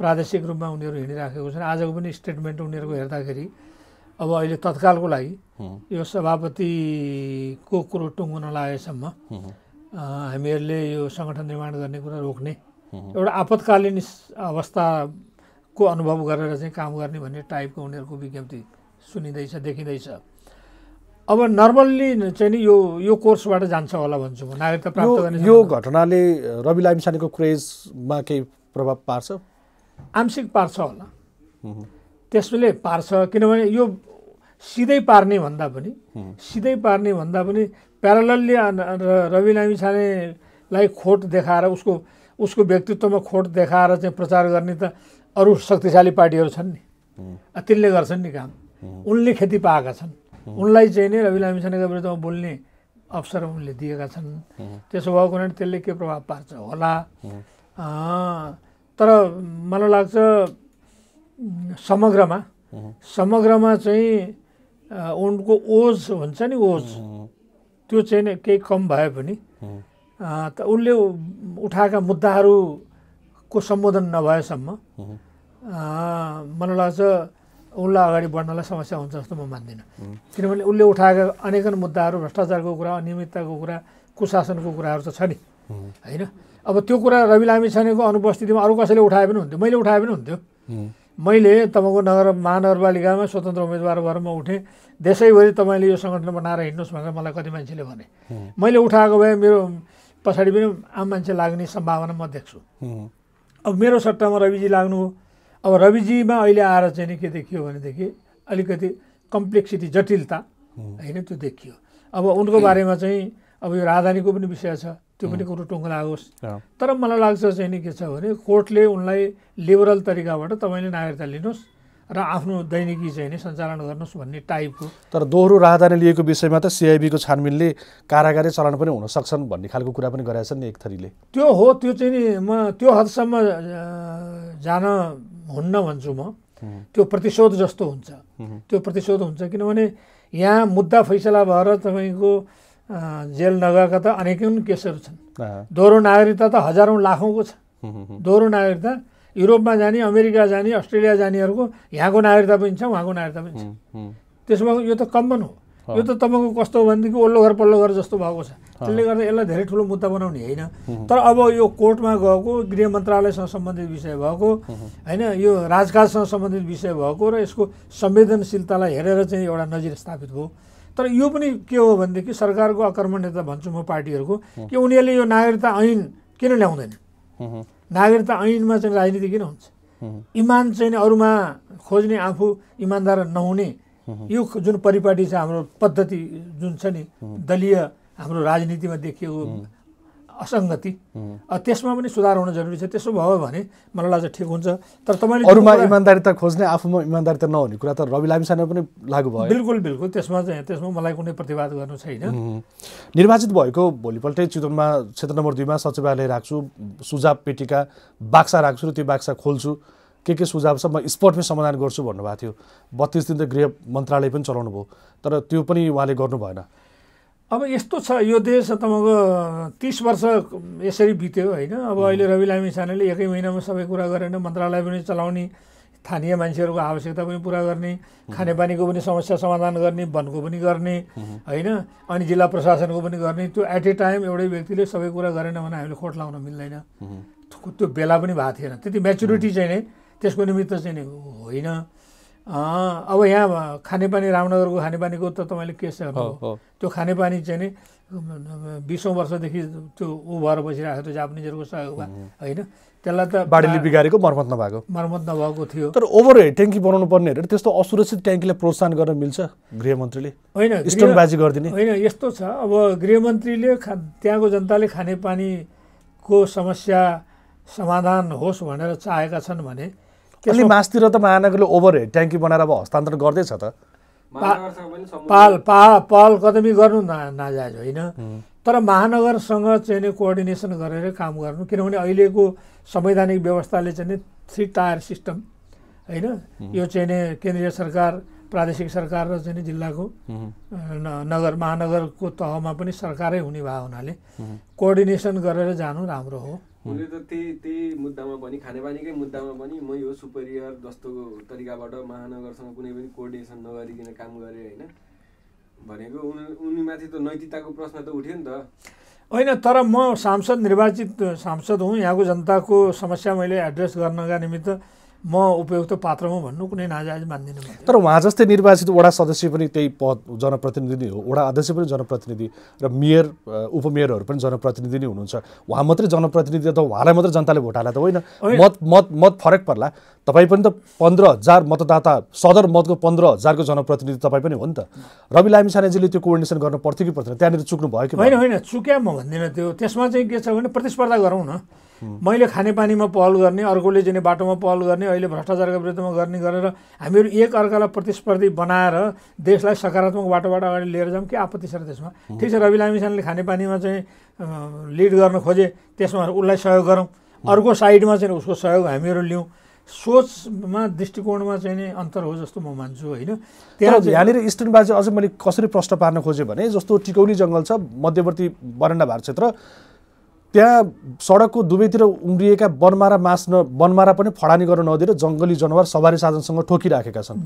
प्रादेशिक रूपमा उनीहरू हिँडिराखेको छन् आजको पनि स्टेटमेन्ट उनीहरूको हेर्दाखेरि अब अहिले तत्कालको लागि यो सभापतिको कुरो टुङ्गो नलागेसम्म हामीहरूले यो सङ्गठन निर्माण गर्ने कुरा रोक्ने एउटा आपतकालीन अवस्थाको अनुभव गरेर चाहिँ काम गर्ने भन्ने टाइपको उनीहरूको विज्ञप्ति सुनिँदैछ देखिँदैछ अब नर्मल्ली चाहिँ नि यो यो कोर्सबाट जान्छ होला भन्छु म नागरिकता प्राप्त गर्ने यो घटनाले रवि लामिसानेको क्रेजमा केही प्रभाव पार्छ आंशिक पार्छ होला त्यसले पार्छ किनभने यो सिधै पार्ने भन्दा पनि सिधै पार्ने भन्दा पनि प्यारलल्ली रवि लामिछानेलाई खोट देखाएर उसको उसको व्यक्तित्वमा खोट देखाएर चाहिँ प्रचार गर्ने त अरू शक्तिशाली पार्टीहरू छन् नि तिनले गर्छन् नि काम उनले खेती पाएका छन् उनलाई चाहिँ नै रवि लामिछानेका विरुद्धमा बोल्ने अवसर उनले दिएका छन् त्यसो भएको हुनाले त्यसले के प्रभाव पार्छ होला तर मलाई लाग्छ समग्रमा समग्रमा चाहिँ उनको ओज हुन्छ नि ओज त्यो चाहिँ केही कम भए पनि त उनले उठाएका मुद्दाहरूको सम्बोधन नभएसम्म मलाई लाग्छ उनलाई अगाडि बढ्नलाई समस्या हुन्छ जस्तो म मान्दिनँ किनभने उसले उठाएका अनेकन मुद्दाहरू भ्रष्टाचारको कुरा अनियमितताको कुरा कुशासनको कुराहरू त छ नि होइन अब त्यो कुरा रवि लामी छानेको अनुपस्थितिमा अरू कसैले उठाए पनि हुन्थ्यो मैले उठाए पनि हुन्थ्यो मैले तपाईँको नगर महानगरपालिकामा स्वतन्त्र उम्मेदवार भएर म उठेँ देशैभरि तपाईँले यो सङ्गठन बनाएर हिँड्नुहोस् भनेर मलाई कति मान्छेले भने मैले उठाएको भए मेरो पछाडि पनि आम मान्छे लाग्ने सम्भावना म देख्छु अब मेरो सट्टामा रविजी लाग्नु हो अब रविजीमा अहिले आएर चाहिँ नि के देखियो भनेदेखि अलिकति कम्प्लेक्सिटी जटिलता होइन त्यो देखियो अब उनको बारेमा चाहिँ अब यो राजधानीको पनि विषय छ त्यो पनि कुरो टुङ्गो लागोस् तर मलाई लाग्छ चाहिँ नि के छ भने कोर्टले उनलाई लिबरल तरिकाबाट तपाईँले नागरिकता लिनुहोस् र आफ्नो दैनिकी चाहिँ नि सञ्चालन गर्नुहोस् भन्ने टाइपको तर दोहोरो राहदारी लिएको विषयमा त सिआइबीको छानबिनले कारागारै चलन पनि हुन सक्छन् भन्ने खालको कुरा पनि गराएछन् नि एक थरीले त्यो हो त्यो चाहिँ नि म त्यो हदसम्म जान हुन्न भन्छु म त्यो प्रतिशोध जस्तो हुन्छ त्यो प्रतिशोध हुन्छ किनभने यहाँ मुद्दा फैसला भएर तपाईँको जेल नगएका त अनेकौँ केसहरू छन् दोहोरो नागरिकता त हजारौँ लाखौँको छ दोहोरो नागरिकता युरोपमा जाने अमेरिका जाने अस्ट्रेलिया जानेहरूको यहाँको नागरिकता पनि छ उहाँको नागरिकता पनि छ त्यसमा यो त कमन हो यो त तपाईँको कस्तो हो भनेदेखि ओल्लो घर पल्लो घर जस्तो भएको छ त्यसले गर्दा यसलाई धेरै ठुलो मुद्दा बनाउने होइन तर अब यो कोर्टमा गएको गृह मन्त्रालयसँग सम्बन्धित विषय भएको होइन यो राजकाजसँग सम्बन्धित विषय भएको र यसको संवेदनशीलतालाई हेरेर चाहिँ एउटा नजिर स्थापित भयो तर यो पनि के हो भनेदेखि सरकारको अकर्मण्यता भन्छु म पार्टीहरूको कि उनीहरूले यो नागरिकता ऐन किन ल्याउँदैन नागरिकता ऐनमा चाहिँ राजनीति किन हुन्छ इमान चाहिँ अरूमा खोज्ने आफू इमान्दार नहुने यो जुन परिपाटी छ हाम्रो पद्धति जुन छ नि दलीय हाम्रो राजनीतिमा देखिएको असङ्गति त्यसमा पनि सुधार हुन जरुरी छ त्यसो भयो भने मलाई लाग्छ ठिक हुन्छ तर तपाईँले अरूमा इमान्दारी त खोज्ने आफूमा इमान्दारी त नहुने कुरा त रवि लामिसाने पनि लागु भयो बिल्कुल बिल्कुल त्यसमा चाहिँ त्यसमा मलाई कुनै प्रतिवाद गर्नु छैन निर्वाचित भएको भोलिपल्टै चितवनमा क्षेत्र नम्बर दुईमा सचिवालय राख्छु सुझाव पेटिका बाक्सा राख्छु र त्यो बाक्सा खोल्छु के के सुझाव छ म स्पटमै समाधान गर्छु भन्नुभएको थियो बत्तिस दिन त गृह मन्त्रालय पनि चलाउनु भयो तर त्यो पनि उहाँले गर्नु भएन अब यस्तो छ यो देश तपाईँको तिस वर्ष यसरी बित्यो होइन अब अहिले रवि लामी एकै महिनामा सबै कुरा गरेन मन्त्रालय पनि चलाउने स्थानीय मान्छेहरूको आवश्यकता पनि पुरा गर्ने खानेपानीको पनि समस्या समाधान गर्ने वनको पनि गर्ने होइन अनि जिल्ला प्रशासनको पनि गर्ने त्यो एट ए टाइम एउटै व्यक्तिले सबै कुरा गरेन भने हामीले खोट लाउन मिल्दैन त्यो बेला पनि भएको थिएन त्यति मेच्युरिटी चाहिँ नै त्यसको निमित्त चाहिँ होइन अब यहाँ खानेपानी रामनगरको खानेपानीको त तपाईँले केस गर्नु त्यो खानेपानी चाहिँ नि बिसौँ वर्षदेखि त्यो ऊ भएर बसिरहेको थियो जापानिजहरूको सहयोगमा होइन त्यसलाई त बाढीले बिगारेको मर्मत नभएको मर्मत नभएको थियो तर ओभर ट्याङ्की बनाउनु पर्ने त्यस्तो असुरक्षित ट्याङ्कीलाई प्रोत्साहन गर्न मिल्छ गृहमन्त्रीले होइन स्टोनबाजी गरिदिने होइन यस्तो छ अब गृहमन्त्रीले खा त्यहाँको जनताले खानेपानीको समस्या समाधान होस् भनेर चाहेका छन् भने अलि मासतिर त महानगरले ओभर हेड ट्याङ्की बनाएर अब हस्तान्तरण गर्दैछ त पाल पा पाल कदमी गर्नु ना नाजायज होइन तर महानगरसँग चाहिँ नि कोअर्डिनेसन गरेर काम गर्नु किनभने अहिलेको संवैधानिक व्यवस्थाले चाहिँ नि थ्री टायर सिस्टम होइन यो चाहिँ नि केन्द्रीय सरकार प्रादेशिक सरकार र चाहिँ जिल्लाको नगर महानगरको तहमा पनि सरकारै हुने भएको हुनाले कोअर्डिनेसन गरेर जानु राम्रो हो मैले त त्यही त्यही मुद्दामा पनि खानेपानीकै मुद्दामा पनि मै हो सुपेरियर जस्तो तरिकाबाट महानगरसँग कुनै पनि कोर्डिनेसन नगरिकन काम गरेँ होइन भनेको उनी उनीमाथि त नैतिकताको प्रश्न त उठ्यो नि त होइन तर म सांसद निर्वाचित सांसद हुँ यहाँको जनताको समस्या मैले एड्रेस गर्नका निमित्त म उपयुक्त पात्र हुँ भन्नु कुनै नाजायज मान्दिनँ तर उहाँ जस्तै निर्वाचित वडा सदस्य पनि त्यही पद जनप्रतिनिधि नै हो वडा अध्यक्ष पनि जनप्रतिनिधि र मेयर उपमेयरहरू पनि जनप्रतिनिधि नै हुनुहुन्छ उहाँ मात्रै जनप्रतिनिधि त उहाँलाई मात्रै जनताले भोट हाले त होइन मत मत मत फरक पर्ला तपाईँ पनि त पन्ध्र हजार मतदाता सदर मतको पन्ध्र हजारको जनप्रतिनिधि तपाईँ पनि हो नि त रवि लामिछानेजीले त्यो कोर्डिनेसन गर्नु पर्थ्यो कि पर्थेन त्यहाँनिर चुक्नु भयो कि होइन होइन चुक्या म भन्दिनँ त्यो त्यसमा चाहिँ के छ भने प्रतिस्पर्धा गरौँ न मैले खानेपानीमा पहल गर्ने अर्कोले जाने बाटोमा पहल गर्ने अहिले भ्रष्टाचारका विरुद्धमा गर्ने गरेर हामीहरू एक अर्कालाई प्रतिस्पर्धी बनाएर देशलाई सकारात्मक बाटोबाट अगाडि लिएर जाउँ कि आपत्ति छ त्यसमा ठिक छ रवि लामिसानले खानेपानीमा चाहिँ लिड गर्न खोजे त्यसमा उसलाई सहयोग गरौँ अर्को साइडमा चाहिँ उसको सहयोग हामीहरू लिउँ सोचमा दृष्टिकोणमा चाहिँ नै अन्तर हो जस्तो म मान्छु होइन त्यहाँ यहाँनिर इस्टर्न बाजे अझ मैले कसरी प्रश्न पार्न खोजेँ भने जस्तो टिकौली जङ्गल छ मध्यवर्ती बरन्डा भार क्षेत्र त्यहाँ सडकको दुवैतिर उम्रिएका बनमारा मास्न बनमारा पनि फडानी गर्न नदिएर जङ्गली जनावर सवारी साधनसँग ठोकिराखेका छन्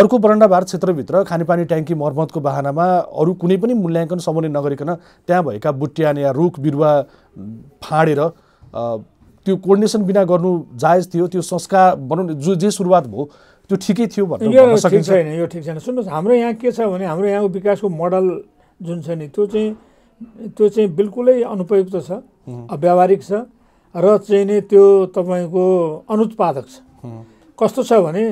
अर्को भारत क्षेत्रभित्र खानेपानी ट्याङ्की मर्मतको बाहनामा अरू कुनै पनि मूल्याङ्कन समन्वय नगरिकन त्यहाँ भएका बुट्यान या रुख बिरुवा फाँडेर त्यो कोर्डिनेसन बिना गर्नु जायज थियो त्यो संस्कार बनाउने जो जे सुरुवात भयो त्यो ठिकै थियो भन्नु सकिन्छ छैन यो ठिक छैन सुन्नुहोस् हाम्रो यहाँ के छ भने हाम्रो यहाँको विकासको मोडल जुन छ नि त्यो चाहिँ त्यो चाहिँ बिल्कुलै अनुपयुक्त छ अव्यावहारिक छ र चाहिँ नि त्यो तपाईँको अनुत्पादक छ कस्तो छ भने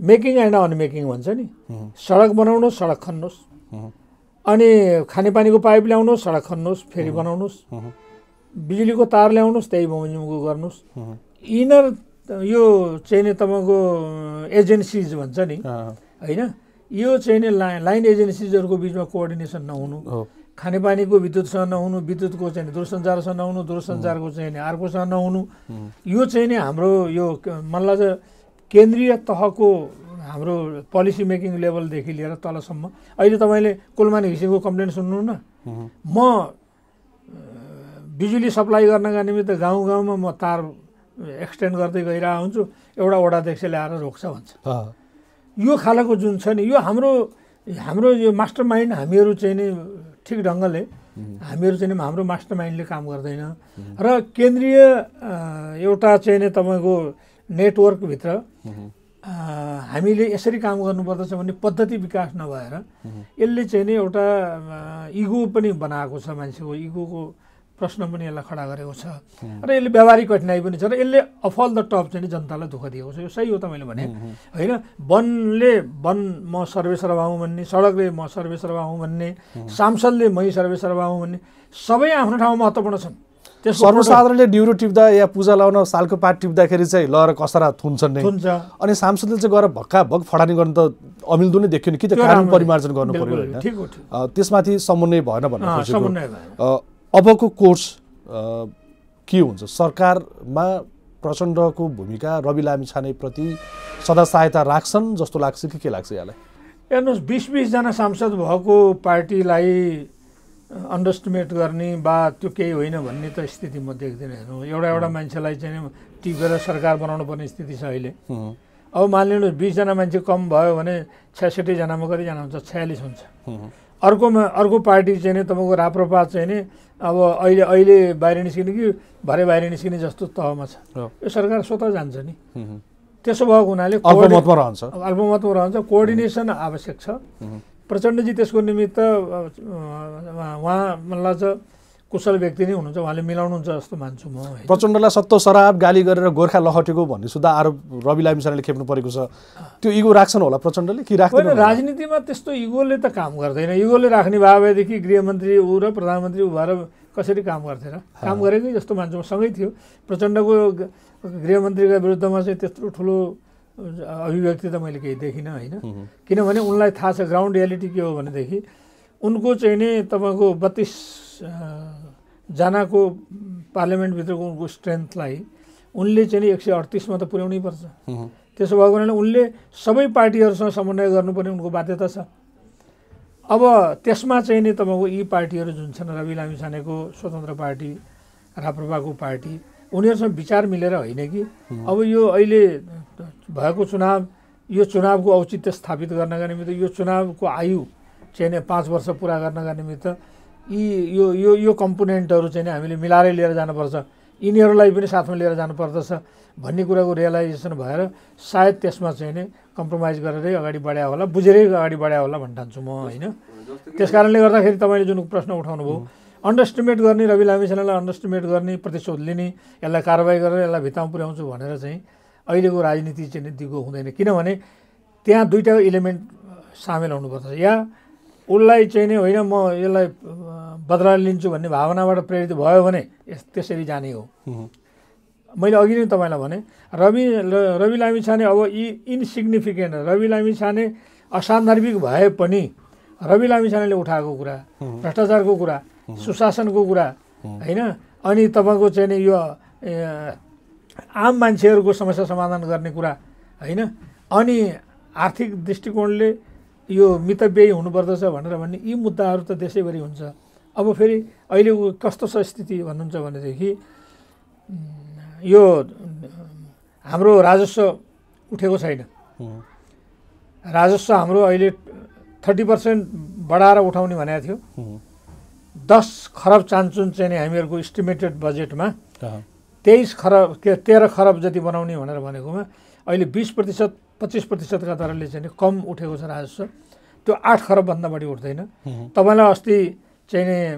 मेकिङ एन्ड अनमेकिङ भन्छ नि सडक बनाउनुहोस् सडक खन्नुहोस् अनि खानेपानीको पाइप ल्याउनुहोस् सडक खन्नुहोस् फेरि बनाउनुहोस् बिजुलीको तार ल्याउनुहोस् त्यही बमोजिमको गर्नुहोस् इनर यो चाहिँ नि तपाईँको एजेन्सिज भन्छ नि होइन यो चाहिँ नि लाइन लाइन एजेन्सिजहरूको बिचमा कोअर्डिनेसन नहुनु खानेपानीको विद्युतसँग नहुनु विद्युतको चाहिँ दूरसञ्चारसँग नहुनु दूरसञ्चारको चाहिँ अर्कोसँग नहुनु यो चाहिँ नि हाम्रो यो मलाई लाग्छ केन्द्रीय तहको हाम्रो पोलिसी मेकिङ लेभलदेखि लिएर तलसम्म अहिले तपाईँले कुलमान घिसिङको कम्प्लेन सुन्नुहुन्न म बिजुली सप्लाई गर्नका निमित्त गाउँ गाउँमा म तार एक्सटेन्ड गर्दै गइरहेको हुन्छु एउटा वडाध्यक्ष ल्याएर रोक्छ भन्छ यो खालको जुन छ नि यो हाम्रो हाम्रो यो मास्टर माइन्ड हामीहरू चाहिँ नि ठिक ढङ्गले हामीहरू चाहिँ हाम्रो मास्टर माइन्डले काम गर्दैन र केन्द्रीय एउटा चाहिँ तपाईँको नेटवर्कभित्र हामीले यसरी काम गर्नुपर्दछ भन्ने पद्धति विकास नभएर यसले चाहिँ नि एउटा इगो पनि बनाएको छ मान्छेको इगोको प्रश्न पनि यसलाई खडा गरेको छ र यसले व्यावहारिक कठिनाइ पनि छ र यसले अफल द टप चाहिँ जनतालाई दुःख दिएको छ यो सही हो त मैले भने होइन वनले वन म सर्वेश्वर भाउँ भन्ने सडकले म सर्वेसर भाउँ भन्ने सांसदले मै सर्वेसर भाउँ भन्ने सबै आफ्नो ठाउँमा महत्त्वपूर्ण छन् सर्वसाधारणले ड्युरो टिप्दा या पूजा लाउन सालको पात टिप्दाखेरि चाहिँ लहर कसरा थुन्छन् नै अनि सांसदले चाहिँ गएर भक्का भक्क फडानी गर्नु त अमिल्दो नै देखियो नि कि त कानुन परिमार्जन गर्नु पऱ्यो होइन त्यसमाथि समन्वय भएन भन्नु खोजेको अबको कोर्स के हुन्छ सरकारमा प्रचण्डको भूमिका रवि लामी छानेप्रति सदा सहायता राख्छन् जस्तो लाग्छ कि के लाग्छ यहाँलाई हेर्नुहोस् बिस बिसजना सांसद भएको पार्टीलाई अन्डरस्टिमेट गर्ने वा त्यो केही होइन भन्ने त स्थिति म देख्दिनँ हेर्नु एउटा एउटा मान्छेलाई चाहिँ टिपेर सरकार बनाउनु पर्ने स्थिति छ अहिले अब मानिलिनुहोस् बिसजना मान्छे कम भयो भने छ्यासठीजनामा कतिजना हुन्छ छयालिस हुन्छ अर्कोमा अर्को पार्टी चाहिँ नि तपाईँको राप्रपा चाहिँ नि अब अहिले अहिले बाहिर निस्किने कि भरे बाहिर निस्किने जस्तो तहमा छ यो सरकार स्वतः जान्छ नि त्यसो भएको हुनाले अल्पमतमा रहन्छ अल्पमतमा रहन्छ कोअर्डिनेसन आवश्यक छ प्रचण्डजी त्यसको निमित्त उहाँ मलाई लाग्छ कुशल व्यक्ति नै हुनुहुन्छ उहाँले मिलाउनुहुन्छ जस्तो मान्छु म प्रचण्डलाई सत्तो सराब गाली गरेर गोर्खा लहटेको भन्ने सुधा आरोप रवि लामिसानेले खेप्नु परेको छ त्यो इगो राख्छन् होला प्रचण्डले कि राख्दैन राजनीतिमा त्यस्तो इगोले त काम गर्दैन इगोले राख्ने भएदेखि गृहमन्त्री ऊ र प्रधानमन्त्री ऊ भएर कसरी काम गर्थेन काम गरेकै जस्तो मान्छु म सँगै थियो प्रचण्डको गृहमन्त्रीका विरुद्धमा चाहिँ त्यत्रो ठुलो अभिव्यक्ति त मैले केही देखिनँ होइन किनभने उनलाई थाहा छ ग्राउन्ड रियालिटी के हो भनेदेखि उनको चाहिँ नि तपाईँको बत्तिस जनाको पार्लियामेन्टभित्रको उनको स्ट्रेन्थलाई उनले चाहिँ एक सय अडतिसमा त पुर्याउनै पर्छ त्यसो भएको हुनाले उनले सबै पार्टीहरूसँग समन्वय गर्नुपर्ने उनको बाध्यता छ अब त्यसमा चाहिँ नि तपाईँको यी पार्टीहरू जुन छन् रवि लामी छानेको स्वतन्त्र पार्टी राप्रपाको पार्टी उनीहरूसँग विचार मिलेर होइन कि अब यो अहिले भएको चुनाव यो चुनावको औचित्य स्थापित गर्नका निमित्त यो चुनावको आयु चाहिँ पाँच वर्ष पुरा गर्नका निमित्त यी यो यो यो कम्पोनेन्टहरू चाहिँ हामीले मिलाएरै लिएर जानुपर्छ यिनीहरूलाई पनि साथमा लिएर जानुपर्दछ भन्ने कुराको रियलाइजेसन भएर सायद त्यसमा चाहिँ नै कम्प्रोमाइज गरेरै अगाडि बढायो होला बुझेरै अगाडि बढायो होला भन्ठान्छु म होइन त्यस कारणले गर्दाखेरि तपाईँले जुन प्रश्न उठाउनुभयो अन्डरस्टिमेट गर्ने रवि लामिछानेलाई अन्डरस्टिमेट गर्ने प्रतिशोध लिने यसलाई कारवाही गरेर यसलाई भित्तामा पुर्याउँछु भनेर चाहिँ अहिलेको राजनीति चाहिँ दिगो हुँदैन किनभने त्यहाँ दुईवटा इलिमेन्ट सामेल हुनुपर्छ या उसलाई चाहिँ नि होइन म यसलाई बदला लिन्छु भन्ने भावनाबाट प्रेरित भयो भने यस त्यसरी जाने हो मैले अघि नै तपाईँलाई भने रवि रवि लामी छाने अब इ इनसिग्निफिकेन्ट रवि लामी छाने असान्दर्भिक भए पनि रवि लामी छानेले उठाएको कुरा भ्रष्टाचारको कुरा सुशासनको कुरा होइन अनि तपाईँको चाहिँ यो आम मान्छेहरूको समस्या समाधान गर्ने कुरा होइन अनि आर्थिक दृष्टिकोणले यो मितव्ययी हुनुपर्दछ भनेर भन्ने यी मुद्दाहरू त देशैभरि हुन्छ अब फेरि अहिले ऊ कस्तो छ स्थिति भन्नुहुन्छ भनेदेखि यो हाम्रो राजस्व उठेको छैन राजस्व हाम्रो अहिले थर्टी पर्सेन्ट बढाएर उठाउने भनेको थियो दस खरब चान्चुन चाहिँ हामीहरूको इस्टिमेटेड बजेटमा तेइस खरब के तेह्र खरब जति बनाउने भनेर भनेकोमा अहिले बिस प्रतिशत पच्चिस प्रतिशतका दरले चाहिँ कम उठेको छ राजस्व त्यो आठ खरबभन्दा बढी उठ्दैन तपाईँलाई अस्ति चाहिँ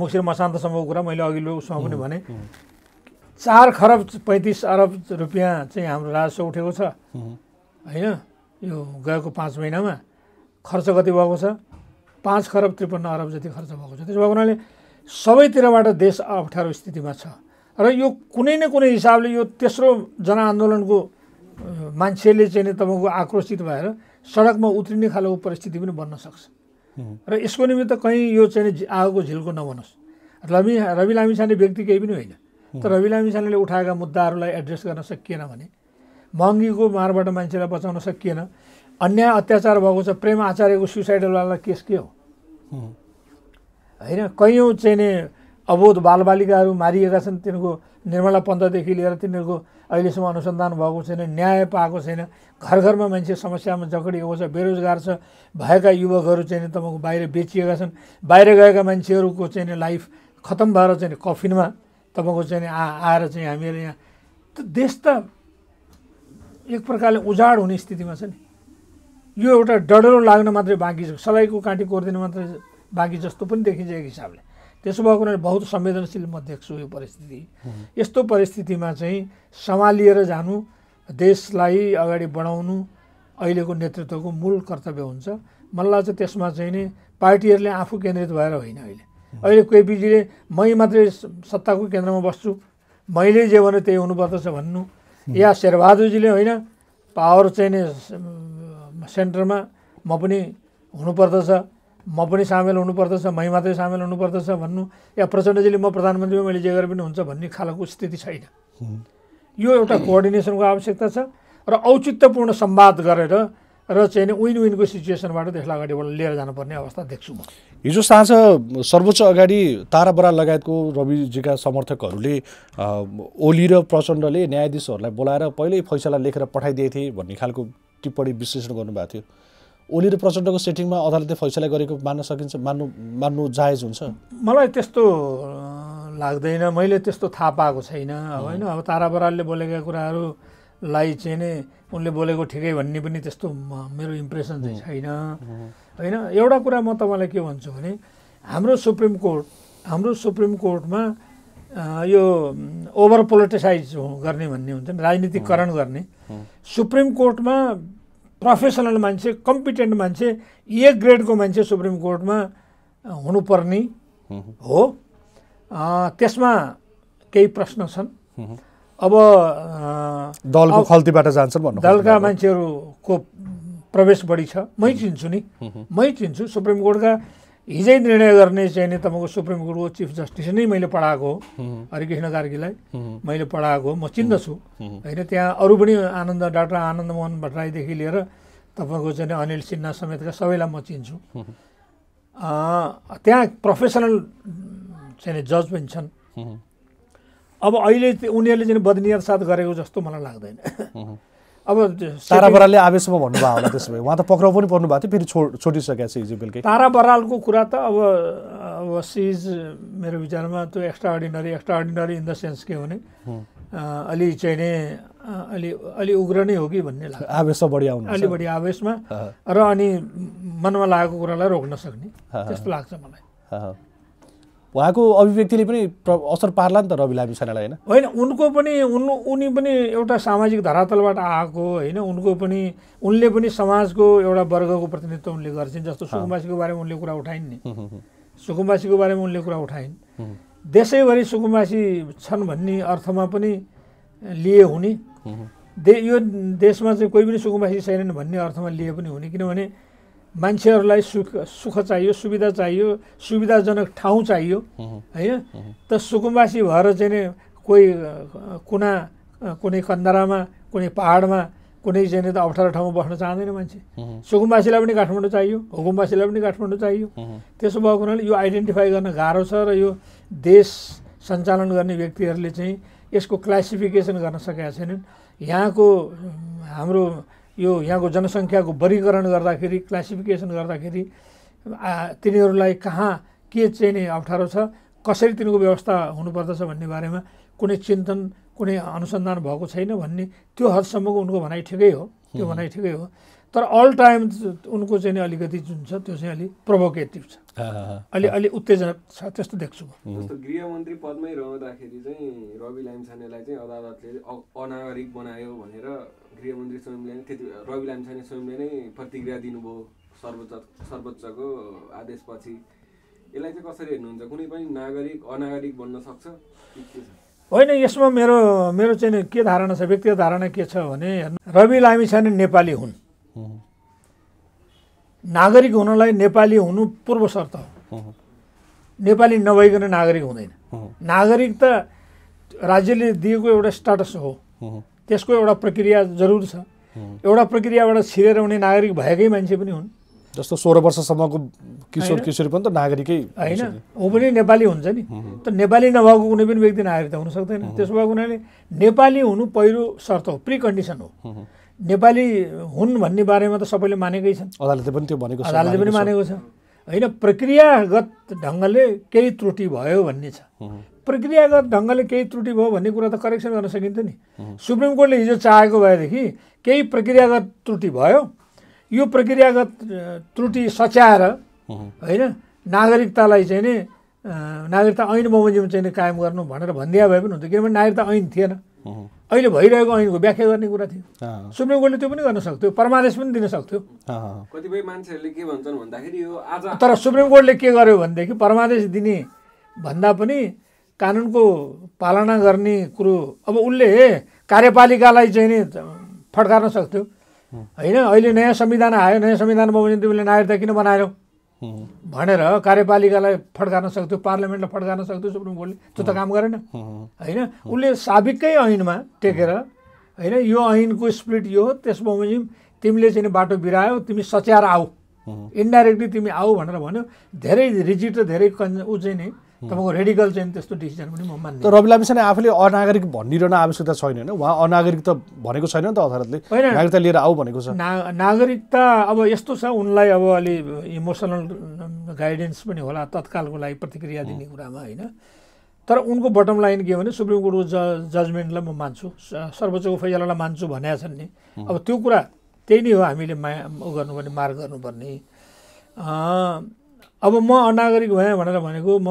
मुसिर मसान्तसम्मको कुरा मैले अघिल्लो उसमा पनि भने चार खरब पैँतिस अरब रुपियाँ चाहिँ हाम्रो राजस्व उठेको छ होइन यो गएको पाँच महिनामा खर्च कति भएको छ पाँच खरब त्रिपन्न अरब जति खर्च भएको छ त्यसो भएको हुनाले सबैतिरबाट देश अप्ठ्यारो स्थितिमा छ र यो कुनै न कुनै हिसाबले यो तेस्रो जनआन्दोलनको मान्छेले चाहिँ तपाईँको आक्रोशित भएर सडकमा उत्रिने खालको परिस्थिति पनि बन्न सक्छ र यसको निमित्त कहीँ यो चाहिँ आगोको झिल्को नबनोस् रवि रवि लामिछाने व्यक्ति केही पनि होइन तर रवि लामिछानेले उठाएका मुद्दाहरूलाई एड्रेस गर्न सकिएन भने महँगीको मारबाट मान्छेलाई बचाउन सकिएन अन्याय अत्याचार भएको छ प्रेम आचार्यको सुसाइडलवाला केस के हो होइन कैयौँ चाहिँ अबोध बालबालिकाहरू मारिएका छन् तिनको निर्मला पन्तदेखि लिएर तिनीहरूको अहिलेसम्म अनुसन्धान भएको छैन न्याय पाएको छैन घर घरमा मान्छे समस्यामा जकडिएको छ बेरोजगार छ भएका युवकहरू चाहिँ तपाईँको बाहिर बेचिएका छन् बाहिर गएका मान्छेहरूको चाहिँ लाइफ खतम भएर चाहिँ कफिनमा तपाईँको चाहिँ आ आएर चाहिँ हामीहरू यहाँ देश त एक प्रकारले उजाड हुने स्थितिमा छ नि यो एउटा डडलो लाग्न मात्रै बाँकी छ सलाइको काँटी कोरिदिनु मात्रै बाँकी जस्तो पनि देखिन्छ एक हिसाबले त्यसो भएको हुनाले बहुत संवेदनशील म देख्छु यो परिस्थिति यस्तो परिस्थितिमा चाहिँ सम्हालिएर जानु देशलाई अगाडि बढाउनु अहिलेको नेतृत्वको मूल कर्तव्य हुन्छ मलाई लाग्छ त्यसमा चाहिँ नि पार्टीहरूले आफू केन्द्रित भएर होइन अहिले अहिले कोइपीजीले मै मात्रै सत्ताको केन्द्रमा बस्छु मैले जे भने त्यही हुनुपर्दछ भन्नु या शेरबहादुरजीले होइन पावर चाहिँ नि सेन्टरमा म पनि हुनुपर्दछ म पनि सामेल हुनुपर्दछ मै मात्रै सामेल हुनुपर्दछ भन्नु या प्रचण्डजीले म प्रधानमन्त्रीमा मैले जे गरे पनि हुन्छ भन्ने खालको स्थिति छैन यो एउटा कोअर्डिनेसनको आवश्यकता छ र औचित्यपूर्ण सम्वाद गरेर र चाहिँ विन विनको सिचुएसनबाट त्यसलाई अगाडिबाट लिएर जानुपर्ने अवस्था देख्छु म हिजो साँझ सर्वोच्च अगाडि तारा बरा लगायतको रविजीका समर्थकहरूले ओली र प्रचण्डले न्यायाधीशहरूलाई बोलाएर पहिल्यै फैसला लेखेर पठाइदिएको थिए भन्ने खालको टिप्पणी विश्लेषण गर्नुभएको थियो ओली र प्रचण्डको सेटिङमा अदालतले फैसला गरेको मान्न सकिन्छ मान्नु मान्नु जायज हुन्छ मलाई त्यस्तो लाग्दैन मैले त्यस्तो थाहा पाएको छैन होइन अब तारा बरालले बोलेका कुराहरूलाई चाहिँ नै उनले बोलेको ठिकै भन्ने पनि त्यस्तो मेरो इम्प्रेसन चाहिँ छैन होइन एउटा कुरा म तपाईँलाई के भन्छु भने हाम्रो सुप्रिम कोर्ट हाम्रो सुप्रिम कोर्टमा यो ओभर पोलिटिसाइज गर्ने भन्ने हुन्छ नि राजनीतिकरण गर्ने सुप्रिम कोर्टमा प्रोफेसनल मान्छे कम्पिटेन्ट मान्छे ए ग्रेडको मान्छे सुप्रिम कोर्टमा हुनुपर्ने हो त्यसमा केही प्रश्न छन् अब दलको खल्तीबाट जान्छ भन्नु दलका मान्छेहरूको प्रवेश बढी छ मै चिन्छु नि मै चिन्छु सुप्रिम कोर्टका हिजै निर्णय गर्ने चाहिँ नि तपाईँको सुप्रिम कोर्टको चिफ जस्टिस नै मैले पढाएको हो हरिकृष्ण कार्कीलाई मैले पढाएको हो म चिन्दछु होइन त्यहाँ अरू पनि आनन्द डाक्टर आनन्द मोहन भट्टराईदेखि लिएर तपाईँको चाहिँ अनिल सिन्हा समेतका सबैलाई म चिन्छु त्यहाँ प्रोफेसनल चाहिँ जज पनि छन् अब अहिले उनीहरूले चाहिँ बदनियत साथ गरेको जस्तो मलाई लाग्दैन अब तारा बरालले आवेशमा भन्नुभयो होला त्यसो भए उहाँ त पक्राउ पनि पर्नु थियो फेरि छोड छोडिसकेको छ हिजो बेलुकै तारा बरालको कुरा त अब अब सिज मेरो विचारमा त्यो extraordinary extraordinary in the sense के भने अलि चाहिँ नै अलि अलि उग्र नै हो कि भन्ने लाग्छ आवेश बढी आउनु अलि बढी आवेशमा र अनि मनमा लागेको कुरालाई रोक्न सक्ने त्यस्तो लाग्छ मलाई उहाँको अभिव्यक्तिले पनि असर पार्ला नि त रवि लामी होइन होइन उनको पनि उन उनी पनि एउटा सामाजिक धरातलबाट आएको होइन उनको पनि उनले पनि समाजको एउटा वर्गको प्रतिनिधित्व उनले गर्छिन् जस्तो सुकुम्बासीको बारेमा उनले कुरा उठाइन् नि सुकुम्बासीको बारेमा उनले कुरा उठाइन् देशैभरि सुकुम्बासी छन् भन्ने अर्थमा पनि लिए हुने यो देशमा चाहिँ कोही पनि सुकुम्बासी छैनन् भन्ने अर्थमा लिए पनि हुने किनभने मान्छेहरूलाई सुख सुख चाहियो सुविधा चाहियो सुविधाजनक ठाउँ चाहियो होइन त सुकुम्बासी भएर चाहिँ नि कोही कुना कुनै कन्दरामा कुनै पाहाडमा कुनै चाहिँ त अप्ठ्यारो ठाउँमा बस्न चाहँदैन मान्छे सुकुम्बासीलाई पनि काठमाडौँ चाहियो हुकुम्बासीलाई पनि काठमाडौँ चाहियो त्यसो भएको हुनाले यो आइडेन्टिफाई गर्न गाह्रो छ र यो देश सञ्चालन गर्ने व्यक्तिहरूले चाहिँ यसको क्लासिफिकेसन गर्न सकेका छैनन् यहाँको हाम्रो यो यहाँको जनसङ्ख्याको वर्गीकरण गर्दाखेरि क्लासिफिकेसन गर्दाखेरि तिनीहरूलाई कहाँ के चाहिने अप्ठ्यारो छ कसरी तिनीहरूको व्यवस्था हुनुपर्दछ भन्ने बारेमा कुनै चिन्तन कुनै अनुसन्धान भएको छैन भन्ने त्यो हदसम्मको उनको भनाइ ठिकै हो त्यो भनाइ ठिकै हो तर अल टाइम उनको चाहिँ नि अलिकति जुन छ त्यो चाहिँ अलिक प्रोभोकेटिभ छ अलि अलि उत्तेजक छ त्यस्तो देख्छु म जस्तो गृहमन्त्री पदमै रहँदाखेरि चाहिँ रवि लामिछानेलाई चाहिँ अदालतले अनागरिक बनायो भनेर गृहमन्त्री स्वयंले त्यति रवि लामिछाने स्वयंले नै प्रतिक्रिया दिनुभयो सर्वोच्च सर्वोच्चको आदेशपछि यसलाई चाहिँ कसरी हेर्नुहुन्छ कुनै पनि नागरिक अनागरिक बन्न सक्छ के छ होइन यसमा मेरो मेरो चाहिँ के धारणा छ व्यक्तिगत धारणा के छ भने रवि लामिछाने नेपाली हुन् नागरिक हुनलाई नेपाली हुनु पूर्व शर्त हो नेपाली नभइकन नागरिक हुँदैन नागरिक त राज्यले दिएको एउटा स्टाटस हो त्यसको एउटा प्रक्रिया जरुर छ एउटा प्रक्रियाबाट छिरेर हुने नागरिक भएकै मान्छे पनि हुन् जस्तो सोह्र वर्षसम्मको किशोर किशोरी पनि त नागरिकै होइन ऊ पनि नेपाली हुन्छ नि त नेपाली नभएको कुनै पनि व्यक्ति नागरिक त हुन सक्दैन त्यसो भएको हुनाले नेपाली हुनु पहिलो शर्त हो प्रिकन्डिसन हो नेपाली हुन् भन्ने बारेमा त सबैले मानेकै छन् अदालतले पनि त्यो भनेको छ अदालतले पनि मानेको छ होइन प्रक्रियागत ढङ्गले केही त्रुटि भयो भन्ने छ प्रक्रियागत ढङ्गले केही त्रुटि भयो भन्ने कुरा त करेक्सन गर्न सकिन्थ्यो नि सुप्रिम कोर्टले हिजो चाहेको भएदेखि केही प्रक्रियागत त्रुटि भयो यो प्रक्रियागत त्रुटि सच्याएर होइन नागरिकतालाई चाहिँ नि नागरिकता ऐन बमोजिम चाहिँ कायम गर्नु भनेर भनिदिया भए पनि हुन्थ्यो किनभने नागरिकता ऐन थिएन अहिले भइरहेको ऐनको व्याख्या गर्ने कुरा थियो सुप्रिम कोर्टले त्यो पनि गर्न सक्थ्यो परमादेश पनि दिन सक्थ्यो कतिपय मान्छेहरूले के भन्छन् भन्दाखेरि यो आज तर सुप्रिम कोर्टले के गर्यो भनेदेखि परमादेश दिने भन्दा पनि कानुनको पालना गर्ने कुरो अब उसले कार्यपालिकालाई चाहिँ नि फड्कार्न सक्थ्यो होइन अहिले नयाँ संविधान आयो नयाँ संविधानमा भने तिमीले नागरिकता किन बनायौ भनेर कार्यपालिकालाई फड्कार्न सक्थ्यो पार्लियामेन्टलाई फड्कार्न सक्थ्यो सुप्रिम कोर्टले त्यो त काम गरेन होइन उसले साबिकै ऐनमा टेकेर होइन यो ऐनको स्प्लिट यो हो त्यस तिमीले चाहिँ बाटो बिरायो तिमी सच्याएर आऊ इन्डाइरेक्टली तिमी आऊ भनेर भन्यो धेरै रिजिट र धेरै कन् ऊ चाहिँ नि Hmm. तपाईँको रेडिकल चाहिँ त्यस्तो डिसिजन पनि म मान्छु तर रवि लामिछाने आफूले अनागरिक भनिरहन आवश्यकता छैन होइन उहाँ अनागरिक त भनेको छैन नि त अदालतले नागरिकता लिएर आऊ भनेको छ नागरिकता अब यस्तो छ उनलाई अब अलि इमोसनल गाइडेन्स पनि होला तत्कालको लागि प्रतिक्रिया दिने hmm. कुरामा होइन तर उनको बटम लाइन के हो भने सुप्रिम कोर्टको ज जजमेन्टलाई म मान्छु सर्वोच्चको फैसलालाई मान्छु भनेका छन् नि hmm. अब त्यो कुरा त्यही नै हो हामीले ऊ गर्नुपर्ने मार्ग गर्नुपर्ने अब म अनागरिक भएँ भनेर भनेको म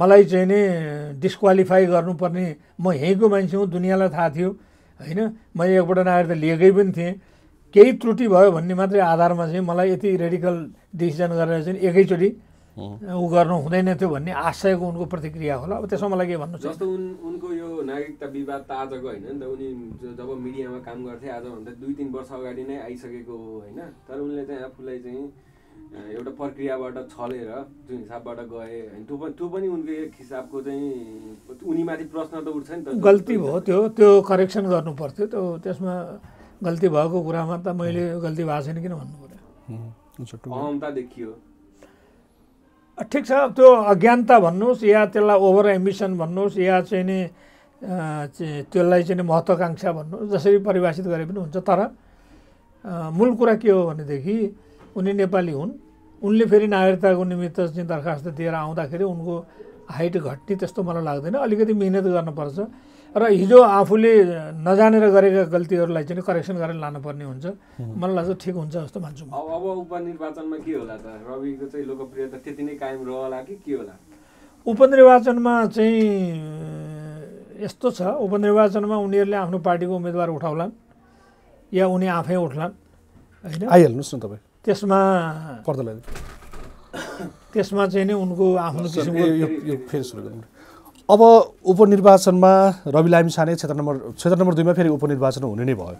मलाई चाहिँ नि डिस्क्वालिफाई गर्नुपर्ने म यहीँको मान्छे हुँ दुनियाँलाई थाहा थियो होइन मैले एकपल्ट नागरिकता लिएकै पनि थिएँ केही त्रुटि भयो भन्ने मात्रै आधारमा चाहिँ मलाई यति रेडिकल डिसिजन गरेर चाहिँ एकैचोटि ऊ गर्नु हुँदैन थियो भन्ने आशयको उनको प्रतिक्रिया होला अब त्यसमा मलाई के भन्नु छ जस्तो उन उनको यो नागरिकता विवाद त आजको होइन नि त उनी जब मिडियामा काम गर्थे आजभन्दा दुई तिन वर्ष अगाडि नै आइसकेको हो होइन तर उनले चाहिँ आफूलाई चाहिँ एउटा प्रक्रियाबाट छलेर जुन हिसाबबाट गए होइन त्यो पनि त्यो पनि उनको एक हिसाबको चाहिँ उनीमाथि प्रश्न त उठ्छ नि त गल्ती भयो त्यो त्यो करेक्सन गर्नु पर्थ्यो त्यो त्यसमा गल्ती भएको कुरामा त मैले गल्ती भएको छैन किन भन्नु पऱ्यो अहमता देखियो ठिक छ त्यो अज्ञानता भन्नुहोस् या त्यसलाई ओभर एम्बिसन भन्नुहोस् या चाहिँ नि त्यसलाई चाहिँ महत्त्वाकाङ्क्षा भन्नुहोस् जसरी परिभाषित गरे पनि हुन्छ तर मूल कुरा के हो भनेदेखि उनी नेपाली हुन् उनले फेरि नागरिकताको निमित्त चाहिँ दरखास्त दिएर आउँदाखेरि उनको हाइट घट्ने त्यस्तो मलाई लाग्दैन अलिकति मिहिनेत गर्नुपर्छ र हिजो आफूले नजानेर गरेका गल्तीहरूलाई चाहिँ करेक्सन गरेर लानुपर्ने हुन्छ मलाई लाग्छ ठिक हुन्छ जस्तो मान्छु म अब उपनिर्वाचनमा के होला त रविको चाहिँ लोकप्रियता त्यति नै कायम रहला कि के होला उपनिर्वाचनमा चाहिँ यस्तो छ उपनिर्वाचनमा उनीहरूले आफ्नो पार्टीको उम्मेदवार उठाउलान् या उनी आफै उठलान् होइन आइहाल्नुहोस् न तपाईँ त्यसमा त्यसमा चाहिँ नै उनको आफ्नो किसिमको यो फेरि सुरु गर्नु अब उपनिर्वाचनमा रवि लामी छाने क्षेत्र नम्बर क्षेत्र नम्बर दुईमा फेरि उपनिर्वाचन हुने नै भयो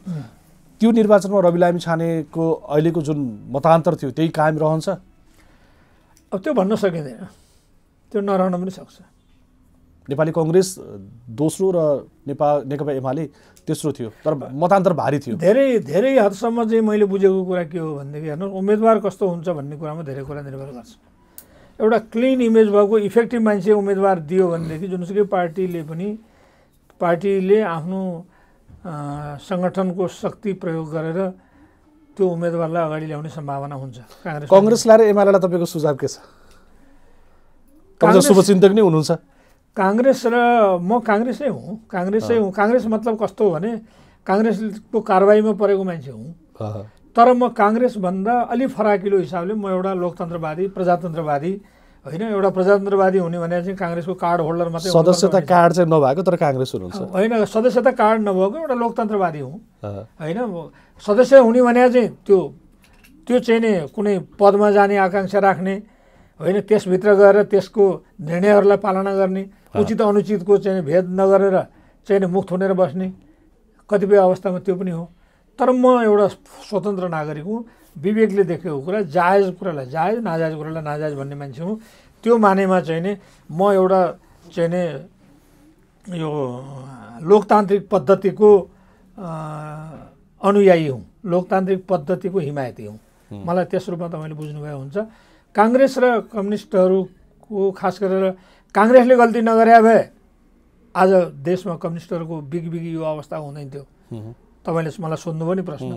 त्यो निर्वाचनमा रवि लामी छानेको अहिलेको जुन मतान्तर थियो त्यही कायम रहन्छ अब त्यो भन्न सकिँदैन त्यो नरहन पनि सक्छ नेपाली कङ्ग्रेस दोस्रो र नेपाल नेकपा एमाले तेस्रो थियो तर मतान्तर भारी थियो धेरै धेरै हदसम्म चाहिँ मैले बुझेको कुरा के हो भनेदेखि हेर्नु उम्मेदवार कस्तो हुन्छ भन्ने कुरामा धेरै कुरा निर्भर गर्छ एउटा क्लिन इमेज भएको इफेक्टिभ मान्छे उम्मेदवार दियो भनेदेखि जुनसुकै पार्टीले पनि पार्टीले आफ्नो सङ्गठनको शक्ति प्रयोग गरेर त्यो उम्मेदवारलाई अगाडि ल्याउने सम्भावना हुन्छ काङ्ग्रेस कङ्ग्रेसलाई र एमालेलाई तपाईँको सुझाव के छ शुभचिन्तक नै हुनुहुन्छ काङ्ग्रेस र म काङ्ग्रेसै हुँ काङ्ग्रेसै हुँ काङ्ग्रेस मतलब कस्तो भने काङ्ग्रेसको कारवाहीमा परेको मान्छे हुँ तर म काङ्ग्रेसभन्दा अलि फराकिलो हिसाबले म एउटा लोकतन्त्रवादी प्रजातन्त्रवादी होइन एउटा प्रजातन्त्रवादी हुने भने चाहिँ काङ्ग्रेसको कार्ड होल्डर मात्रै सदस्यता कार्ड चाहिँ नभएको तर काङ्ग्रेस हुनुहुन्छ होइन सदस्यता कार्ड नभएको एउटा लोकतन्त्रवादी हुँ होइन सदस्य हुने भने चाहिँ त्यो त्यो चाहिँ नै कुनै पदमा जाने आकाङ्क्षा राख्ने होइन त्यसभित्र गएर त्यसको निर्णयहरूलाई पालना गर्ने उचित अनुचितको चाहिँ भेद नगरेर चाहिँ मुख थुनेर बस्ने कतिपय अवस्थामा त्यो पनि हो तर म एउटा स्वतन्त्र नागरिक हुँ विवेकले देखेको कुरा जायज कुरालाई जायज नाजायज कुरालाई नाजायज भन्ने मान्छे हुँ त्यो मानेमा चाहिँ नि म एउटा चाहिँ नि यो लोकतान्त्रिक पद्धतिको अनुयायी हुँ लोकतान्त्रिक पद्धतिको हिमायती हुँ मलाई त्यस रूपमा तपाईँले बुझ्नुभयो हुन्छ काङ्ग्रेस र कम्युनिस्टहरूको खास गरेर काङ्ग्रेसले गल्ती नगरे भए आज देशमा कम्युनिस्टहरूको बिगबिगी यो अवस्था हुँदैन थियो तपाईँले मलाई सोध्नु पनि प्रश्न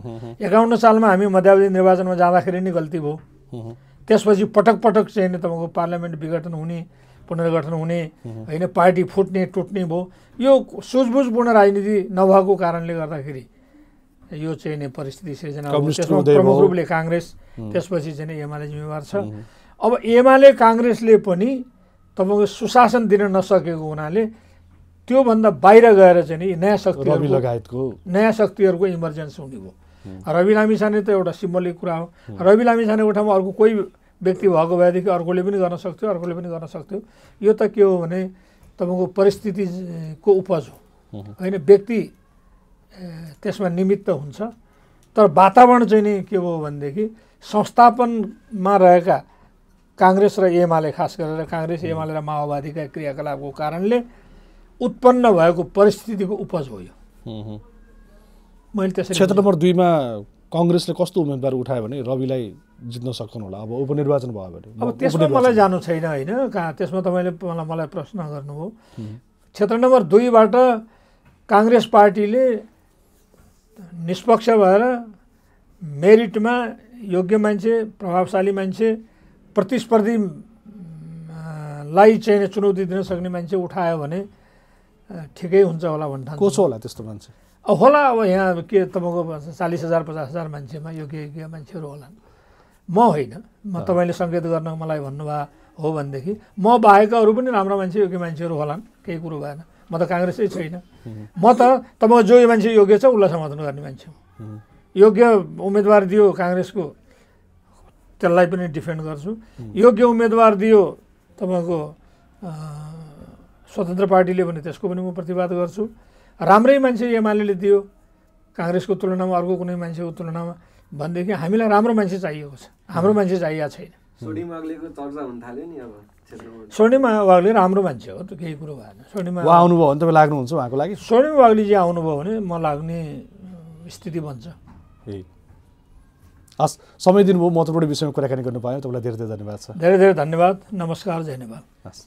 एकाउन्न सालमा हामी मध्यावधि निर्वाचनमा जाँदाखेरि नै गल्ती भयो त्यसपछि पटक पटक चाहिँ नि तपाईँको पार्लियामेन्ट विघटन हुने पुनर्गठन हुने होइन पार्टी फुट्ने टुट्ने भयो यो सुझबुझपूर्ण राजनीति नभएको कारणले गर्दाखेरि यो चाहिँ नि परिस्थिति सिर्जना प्रमुख रूपले काङ्ग्रेस त्यसपछि चाहिँ एमाले जिम्मेवार छ अब एमाले काङ्ग्रेसले पनि तपाईँको सुशासन दिन नसकेको हुनाले त्योभन्दा बाहिर गएर चाहिँ नि नयाँ शक्ति लगायतको नयाँ शक्तिहरूको इमर्जेन्स हुने भयो रवि लामिछाने त एउटा सिम्बलिक कुरा हो रवि लामिछानेको ठाउँमा अर्को कोही व्यक्ति भएको भएदेखि अर्कोले पनि गर्न सक्थ्यो अर्कोले पनि गर्न सक्थ्यो यो त के हो भने तपाईँको परिस्थितिको उपज हो होइन व्यक्ति त्यसमा निमित्त हुन्छ तर वातावरण चाहिँ नि के हो भनेदेखि संस्थापनमा रहेका काङ्ग्रेस र एमाले खास गरेर काङ्ग्रेस एमाले र माओवादीका क्रियाकलापको कारणले उत्पन्न भएको परिस्थितिको उपज हो यो मैले त्यसरी क्षेत्र नम्बर दुईमा कङ्ग्रेसले कस्तो उम्मेदवार उठायो भने रविलाई जित्न सक्छन् होला अब उपनिर्वाचन भयो भने अब त्यसमा मलाई जानु छैन होइन कहाँ त्यसमा तपाईँले मलाई मलाई प्रश्न गर्नुभयो क्षेत्र नम्बर दुईबाट काङ्ग्रेस पार्टीले निष्पक्ष भएर मेरिटमा योग्य मान्छे प्रभावशाली मान्छे प्रतिस्पर्धीलाई चाहिँ चुनौती दिन सक्ने मान्छे उठायो भने ठिकै हुन्छ होला भन्नु को छ होला त्यस्तो मान्छे होला अब यहाँ के तपाईँको चालिस हजार पचास हजार मान्छेमा यो के के मान्छेहरू होलान् म होइन म तपाईँले सङ्केत गर्न मलाई भन्नुभयो हो भनेदेखि म बाहेक अरू पनि राम्रो मान्छे योग्य मान्छेहरू होलान् केही कुरो भएन म त काङ्ग्रेसै छैन म त तपाईँको जो मान्छे योग्य छ उसलाई समर्थन गर्ने मान्छे हो योग्य उम्मेदवार दियो काङ्ग्रेसको त्यसलाई पनि डिफेन्ड गर्छु योग्य उम्मेदवार दियो तपाईँको स्वतन्त्र पार्टीले भने त्यसको पनि म प्रतिवाद गर्छु राम्रै मान्छे एमाले दियो काङ्ग्रेसको तुलनामा अर्को कुनै मान्छेको तुलनामा भनेदेखि हामीलाई राम्रो मान्छे चाहिएको छ हाम्रो मान्छे चाहिएको छैन स्वर्णिम वाग्ले राम्रो मान्छे हो त्यो केही कुरो भएन स्वर्णिमा आउनुभयो भने तपाईँ लाग्नुहुन्छ उहाँको लागि स्वर्णिम वाग्लेजी आउनुभयो भने म लाग्ने स्थिति बन्छ हस् समय दिनुभयो महत्त्वपूर्ण विषयमा कुराकानी गर्नु पायो तपाईँलाई धेरै धेरै धन्यवाद छ धेरै धेरै धन्यवाद नमस्कार धन्यवाद हस्